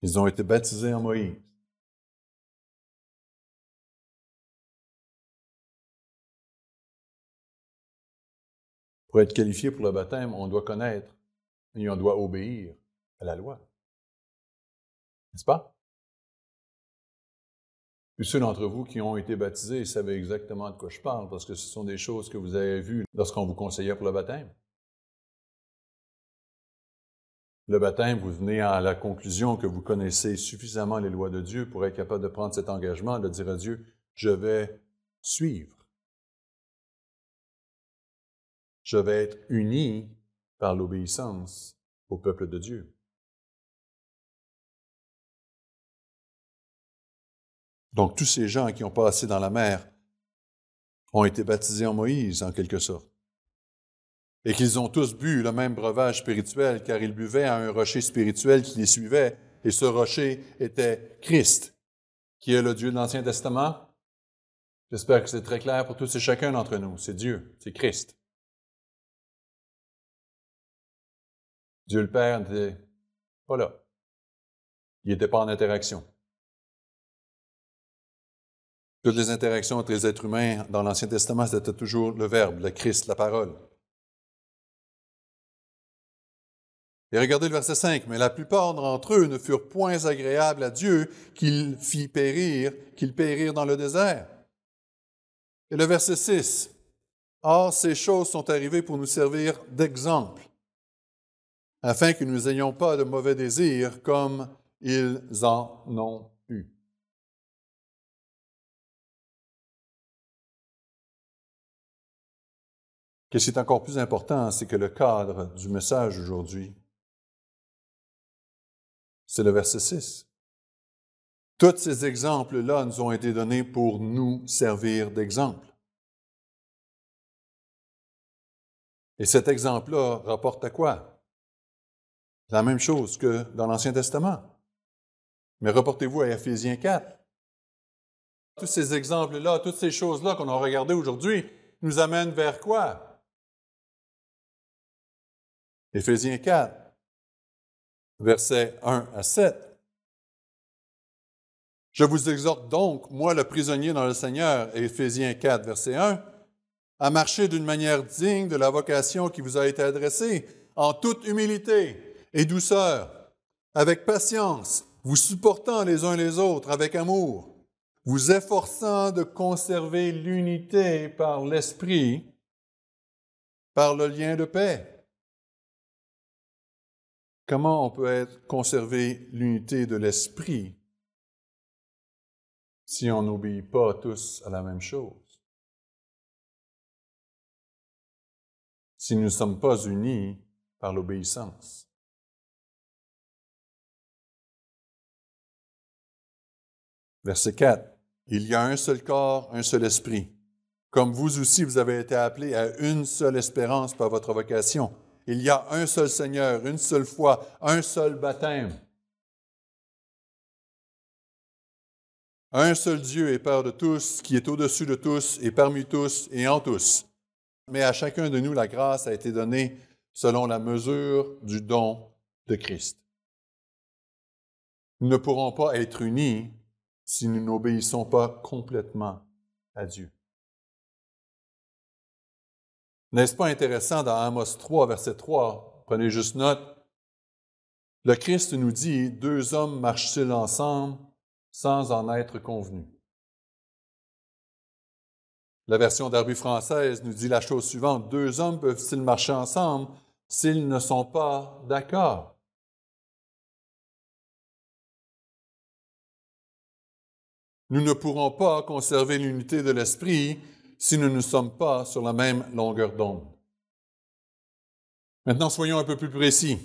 Speaker 2: Ils ont été baptisés en Moïse. Pour être qualifié pour le baptême, on doit connaître et on doit obéir à la loi. N'est-ce pas? Et ceux d'entre vous qui ont été baptisés
Speaker 1: savent exactement de quoi je parle, parce que ce sont des choses que vous avez vues lorsqu'on vous conseillait pour le baptême le baptême, vous venez à la conclusion que vous connaissez suffisamment les lois de Dieu pour être capable de prendre cet engagement, de dire à Dieu, je vais
Speaker 2: suivre. Je vais être uni par l'obéissance au peuple de Dieu. Donc tous ces gens qui ont passé dans la mer ont été baptisés en Moïse, en quelque sorte et qu'ils ont
Speaker 1: tous bu le même breuvage spirituel, car ils buvaient à un rocher spirituel qui les suivait, et ce rocher était Christ, qui est le Dieu de l'Ancien Testament.
Speaker 2: J'espère que c'est très clair pour tous et chacun d'entre nous. C'est Dieu, c'est Christ. Dieu le Père n'était pas là. Il n'était pas en interaction. Toutes les interactions entre
Speaker 1: les êtres humains dans l'Ancien Testament, c'était toujours le Verbe, le Christ, la parole. Et regardez le verset 5, mais la plupart d'entre eux ne furent point agréables à Dieu qu'il fit périr, qu'ils périrent dans le désert. Et le verset 6, Or ces choses sont arrivées pour nous servir d'exemple, afin que nous n'ayons pas de mauvais désirs comme ils
Speaker 2: en ont eu. Ce qui est encore plus important, c'est que le cadre du message aujourd'hui c'est le verset 6. Tous ces exemples-là nous ont été donnés pour nous servir d'exemple. Et cet exemple-là
Speaker 1: rapporte à quoi?
Speaker 2: La même chose que dans l'Ancien Testament.
Speaker 1: Mais reportez-vous à Ephésiens 4. Tous ces exemples-là, toutes ces choses-là qu'on a regardées aujourd'hui nous amènent vers quoi?
Speaker 2: Ephésiens 4 versets 1 à 7. Je vous exhorte donc, moi le prisonnier dans le Seigneur,
Speaker 1: Éphésiens 4, verset 1, à marcher d'une manière digne de la vocation qui vous a été adressée, en toute humilité et douceur, avec patience, vous supportant les uns les autres avec amour, vous efforçant de conserver l'unité par l'esprit, par le lien de paix. Comment on peut être, conserver l'unité de
Speaker 2: l'esprit si on n'obéit pas tous à la même chose? Si nous ne sommes pas unis par l'obéissance? Verset 4. Il y a un seul corps, un seul
Speaker 1: esprit. Comme vous aussi, vous avez été appelés à une seule espérance par votre vocation il y a un seul Seigneur, une seule foi, un seul baptême. Un seul Dieu est Père de tous, qui est au-dessus de tous, et parmi tous, et en tous. Mais à chacun de nous, la grâce a été donnée selon la mesure du don de Christ. Nous ne pourrons pas être unis si nous n'obéissons pas complètement à Dieu. N'est-ce pas intéressant dans Amos 3, verset 3, prenez juste note, le Christ nous dit, deux hommes marchent-ils ensemble sans en être convenus. La version d'Arbu française nous dit la chose suivante, deux hommes peuvent-ils marcher ensemble
Speaker 2: s'ils ne sont pas d'accord? Nous ne pourrons pas conserver l'unité de
Speaker 1: l'esprit si nous ne sommes pas sur la même longueur d'onde.
Speaker 2: Maintenant, soyons un peu plus précis.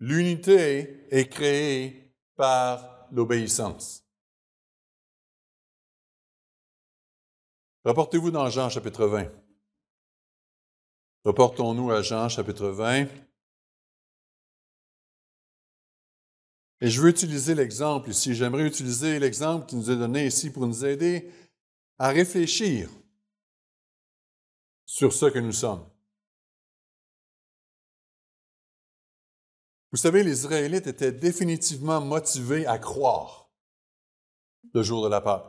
Speaker 2: L'unité est créée par l'obéissance. Reportez-vous dans Jean chapitre 20. Reportons-nous à Jean chapitre 20. Et je veux utiliser
Speaker 1: l'exemple ici. J'aimerais utiliser l'exemple qui nous est donné ici pour nous aider à réfléchir
Speaker 2: sur ce que nous sommes. Vous savez, les Israélites étaient définitivement motivés à croire le jour de la Pâque,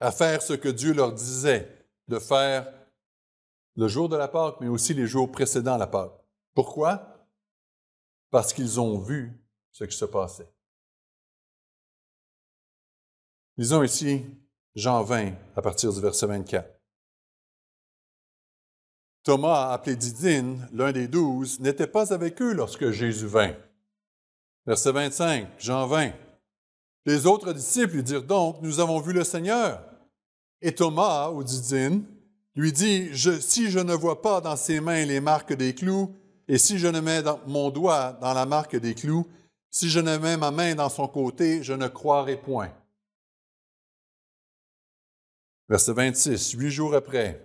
Speaker 2: à faire ce que Dieu leur
Speaker 1: disait de faire le jour de la Pâque, mais aussi les jours précédents la Pâque.
Speaker 2: Pourquoi? Parce qu'ils ont vu ce qui se passait. Lisons ici Jean 20 à partir du verset 24. Thomas, appelé Didine, l'un des
Speaker 1: douze, n'était pas avec eux lorsque Jésus vint. Verset 25, Jean 20. Les autres disciples lui dirent donc, Nous avons vu le Seigneur. Et Thomas, ou Didine, lui dit, Si je ne vois pas dans ses mains les marques des clous, et si je ne mets mon doigt dans la marque des clous, si je ne mets ma main dans son côté, je ne croirai point. Verset 26, huit jours après,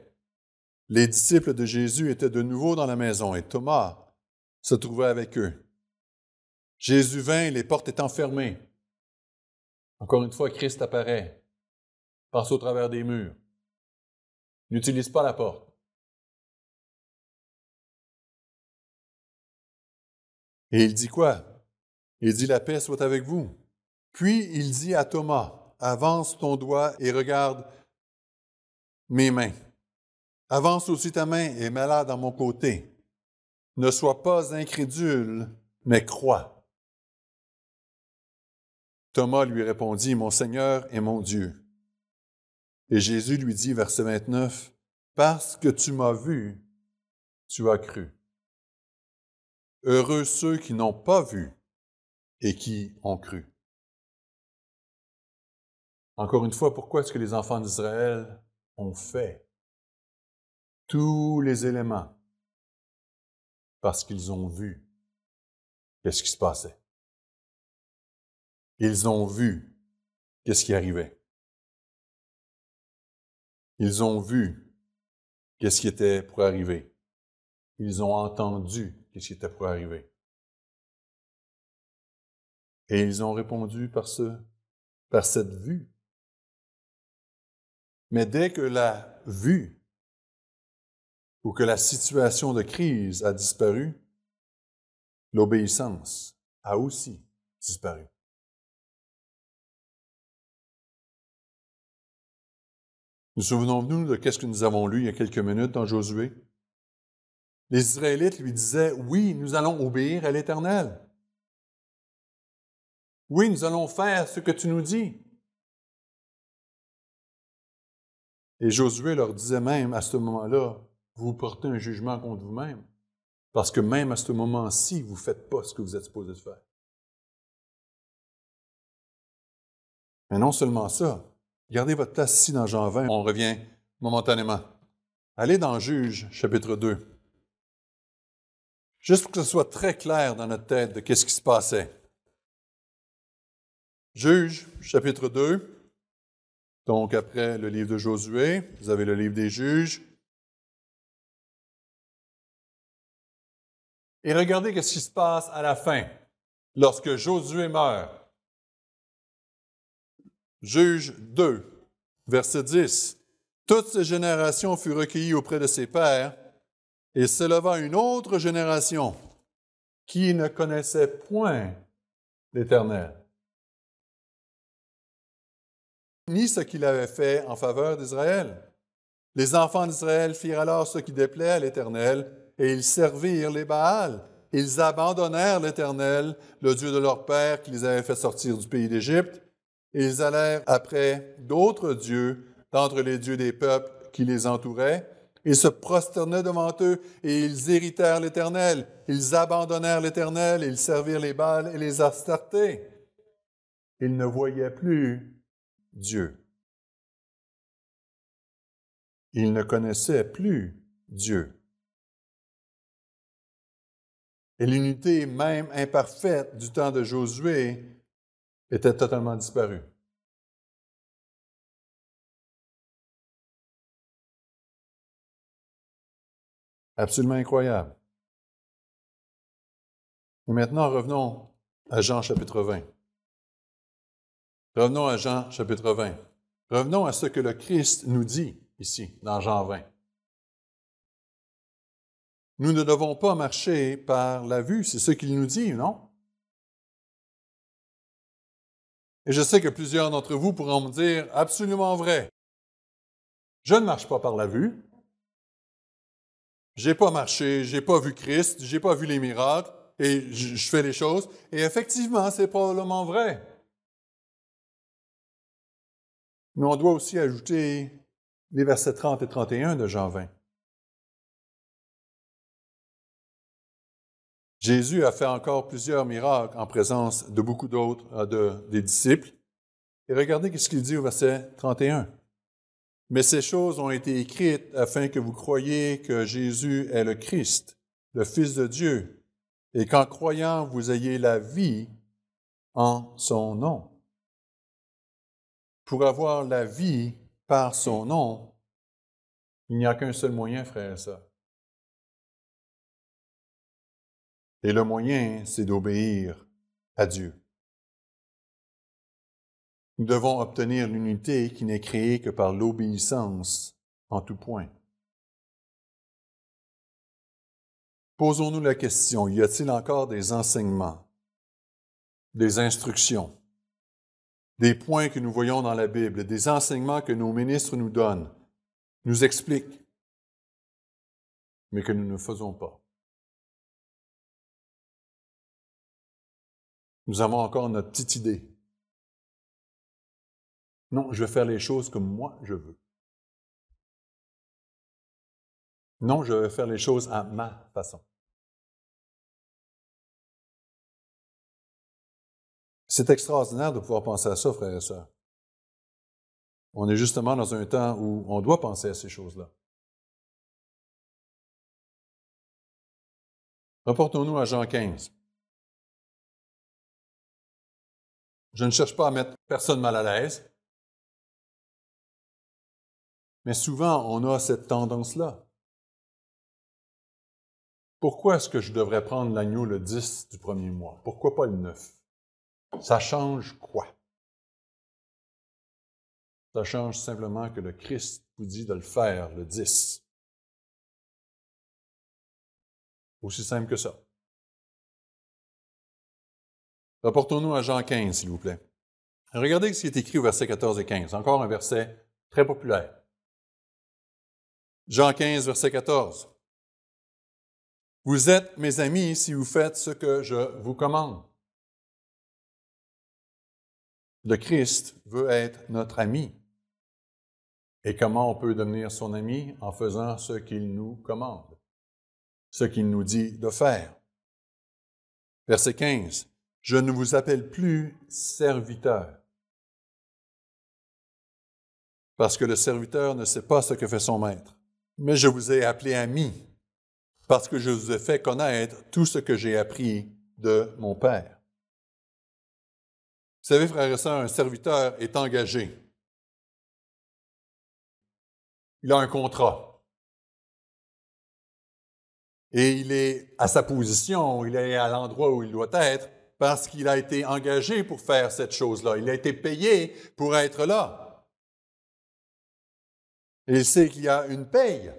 Speaker 1: les disciples de Jésus étaient de nouveau dans la maison et Thomas se trouvait avec eux. Jésus vint, les portes étant fermées.
Speaker 2: Encore une fois, Christ apparaît, passe au travers des murs, n'utilise pas la porte. Et il dit quoi? Il dit, la paix soit avec vous.
Speaker 1: Puis il dit à Thomas, avance ton doigt et regarde mes mains Avance aussi ta main et mets-la dans mon côté. Ne sois pas incrédule, mais crois. Thomas lui répondit, Mon Seigneur et mon Dieu. Et Jésus lui dit, verset 29, Parce que tu m'as vu, tu as cru.
Speaker 2: Heureux ceux qui n'ont pas vu et qui ont cru. Encore une fois, pourquoi est-ce que les enfants d'Israël ont fait tous les éléments parce qu'ils ont vu qu'est-ce qui se passait. Ils ont vu qu'est-ce qui arrivait. Ils ont vu qu'est-ce qui était pour arriver. Ils ont entendu qu'est-ce qui était pour arriver. Et ils ont répondu par ce, par cette vue. Mais dès que la vue ou que la situation de crise a
Speaker 1: disparu,
Speaker 2: l'obéissance a aussi disparu. Nous souvenons-nous de ce que nous avons lu il y a quelques minutes dans Josué. Les Israélites lui disaient, oui, nous allons obéir à l'Éternel. Oui, nous allons faire ce que tu nous dis.
Speaker 1: Et Josué leur disait même à ce moment-là, vous portez un jugement contre vous-même. Parce que même à ce moment-ci, vous ne faites pas ce que vous êtes supposé faire. Mais non seulement ça, gardez votre place ici dans Jean 20, on revient momentanément. Allez dans Juge, chapitre 2. Juste pour que ce soit très clair dans notre tête de ce qui se passait.
Speaker 2: Juge, chapitre 2. Donc, après le livre de Josué, vous avez le livre des Juges, Et regardez ce qui se passe à la fin, lorsque Josué meurt.
Speaker 1: Juge 2, verset 10. «Toute cette génération fut recueillie auprès de ses pères, et s'éleva une autre génération qui ne connaissait point l'Éternel, ni ce qu'il avait fait en faveur d'Israël. Les enfants d'Israël firent alors ce qui déplaît à l'Éternel, et ils servirent les Baals. Ils abandonnèrent l'Éternel, le Dieu de leur père qui les avait fait sortir du pays d'Égypte. ils allèrent après d'autres dieux d'entre les dieux des peuples qui les entouraient. Ils se prosternaient devant eux et ils irritèrent l'Éternel. Ils abandonnèrent l'Éternel, et ils servirent les Baals et les Astartés.
Speaker 2: Ils ne voyaient plus Dieu. Ils ne connaissaient plus Dieu. Et l'unité, même imparfaite, du temps de Josué était totalement disparue. Absolument incroyable. Et maintenant, revenons à Jean chapitre 20.
Speaker 1: Revenons à Jean chapitre 20. Revenons à ce que le Christ nous dit
Speaker 2: ici, dans Jean 20. Nous ne devons pas marcher par la vue, c'est ce qu'il nous dit, non?
Speaker 1: Et je sais que plusieurs d'entre vous pourront me dire absolument vrai. Je ne marche pas par la vue. J'ai pas marché, j'ai pas vu Christ, je n'ai pas vu les miracles et je fais les choses. Et effectivement, c'est probablement vrai.
Speaker 2: Mais on doit aussi ajouter les versets 30 et 31 de Jean 20.
Speaker 1: Jésus a fait encore plusieurs miracles en présence de beaucoup d'autres euh, des disciples. Et regardez ce qu'il dit au verset 31. Mais ces choses ont été écrites afin que vous croyiez que Jésus est le Christ, le Fils de Dieu, et qu'en croyant vous ayez la vie en son
Speaker 2: nom. Pour avoir la vie par son nom, il n'y a qu'un seul moyen, frère et Et le moyen, c'est d'obéir à Dieu. Nous devons obtenir l'unité qui n'est créée que par l'obéissance en tout point. Posons-nous la question, y a-t-il encore des enseignements, des instructions,
Speaker 1: des points que nous voyons dans la Bible, des enseignements que nos ministres nous donnent,
Speaker 2: nous expliquent, mais que nous ne faisons pas? Nous avons encore notre petite idée. Non, je vais faire les choses comme moi je veux. Non, je vais faire les choses à ma façon. C'est extraordinaire de pouvoir penser à ça, frères et sœurs. On est justement dans un temps où on doit penser à ces choses-là. Reportons-nous à Jean 15. Je ne cherche pas à mettre personne mal à l'aise. Mais souvent, on a cette tendance-là. Pourquoi est-ce que
Speaker 1: je devrais prendre l'agneau le 10 du premier mois? Pourquoi pas le 9? Ça change quoi?
Speaker 2: Ça change simplement que le Christ vous dit de le faire le 10. Aussi simple que ça. Rapportons-nous à Jean 15, s'il vous plaît.
Speaker 1: Regardez ce qui est écrit au verset 14 et 15. Encore un verset très populaire.
Speaker 2: Jean 15, verset 14. Vous êtes mes amis si vous faites ce que je vous commande.
Speaker 1: Le Christ veut être notre ami. Et comment on peut devenir son ami en faisant ce qu'il nous commande, ce qu'il nous dit de
Speaker 2: faire. Verset 15. Je ne vous appelle plus serviteur. Parce que le serviteur ne sait pas
Speaker 1: ce que fait son maître. Mais je vous ai appelé ami, parce que je vous ai fait connaître
Speaker 2: tout ce que j'ai appris de mon Père. Vous savez, frères et sœurs, un serviteur est engagé. Il a un contrat. Et il est à sa
Speaker 1: position, il est à l'endroit où il doit être, parce qu'il a été engagé pour faire cette
Speaker 2: chose-là. Il a été payé pour être là. Il sait qu'il y a une paye.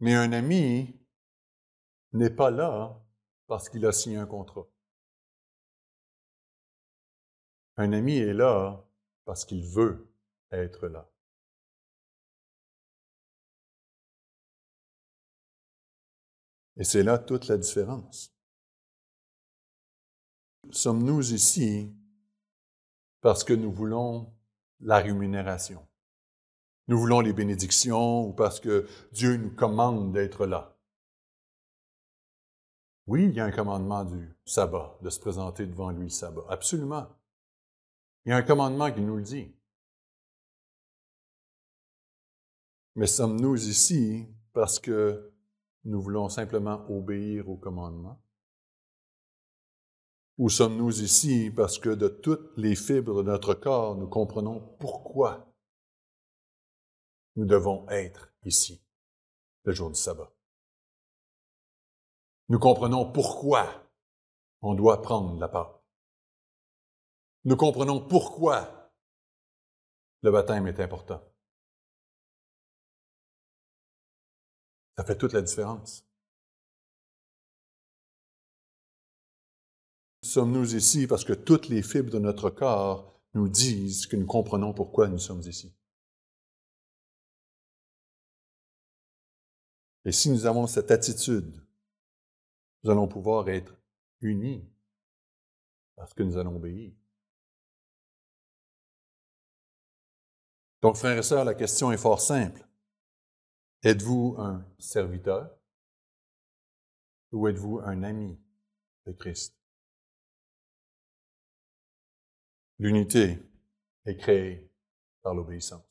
Speaker 2: Mais un ami n'est pas là parce qu'il a signé un contrat. Un ami est là parce qu'il veut être là. Et c'est là toute la différence. Sommes-nous ici parce que nous voulons la
Speaker 1: rémunération? Nous voulons les bénédictions ou parce que Dieu nous commande d'être là? Oui, il y a un commandement du sabbat, de
Speaker 2: se présenter devant lui le sabbat, absolument. Il y a un commandement qui nous le dit. Mais sommes-nous ici parce que nous voulons simplement obéir au commandement.
Speaker 1: Où sommes-nous ici parce que de toutes les fibres de notre corps, nous comprenons
Speaker 2: pourquoi nous devons être ici le jour du sabbat? Nous comprenons pourquoi on doit prendre la part. Nous comprenons pourquoi le baptême est important. Ça fait toute la différence. Sommes-nous ici parce que toutes les fibres de notre corps nous disent que nous comprenons pourquoi nous sommes ici? Et si nous avons cette attitude, nous allons pouvoir être unis parce que nous allons obéir. Donc, frères et sœurs, la question est fort simple. Êtes-vous un serviteur ou êtes-vous un ami de Christ? L'unité est créée par l'obéissance.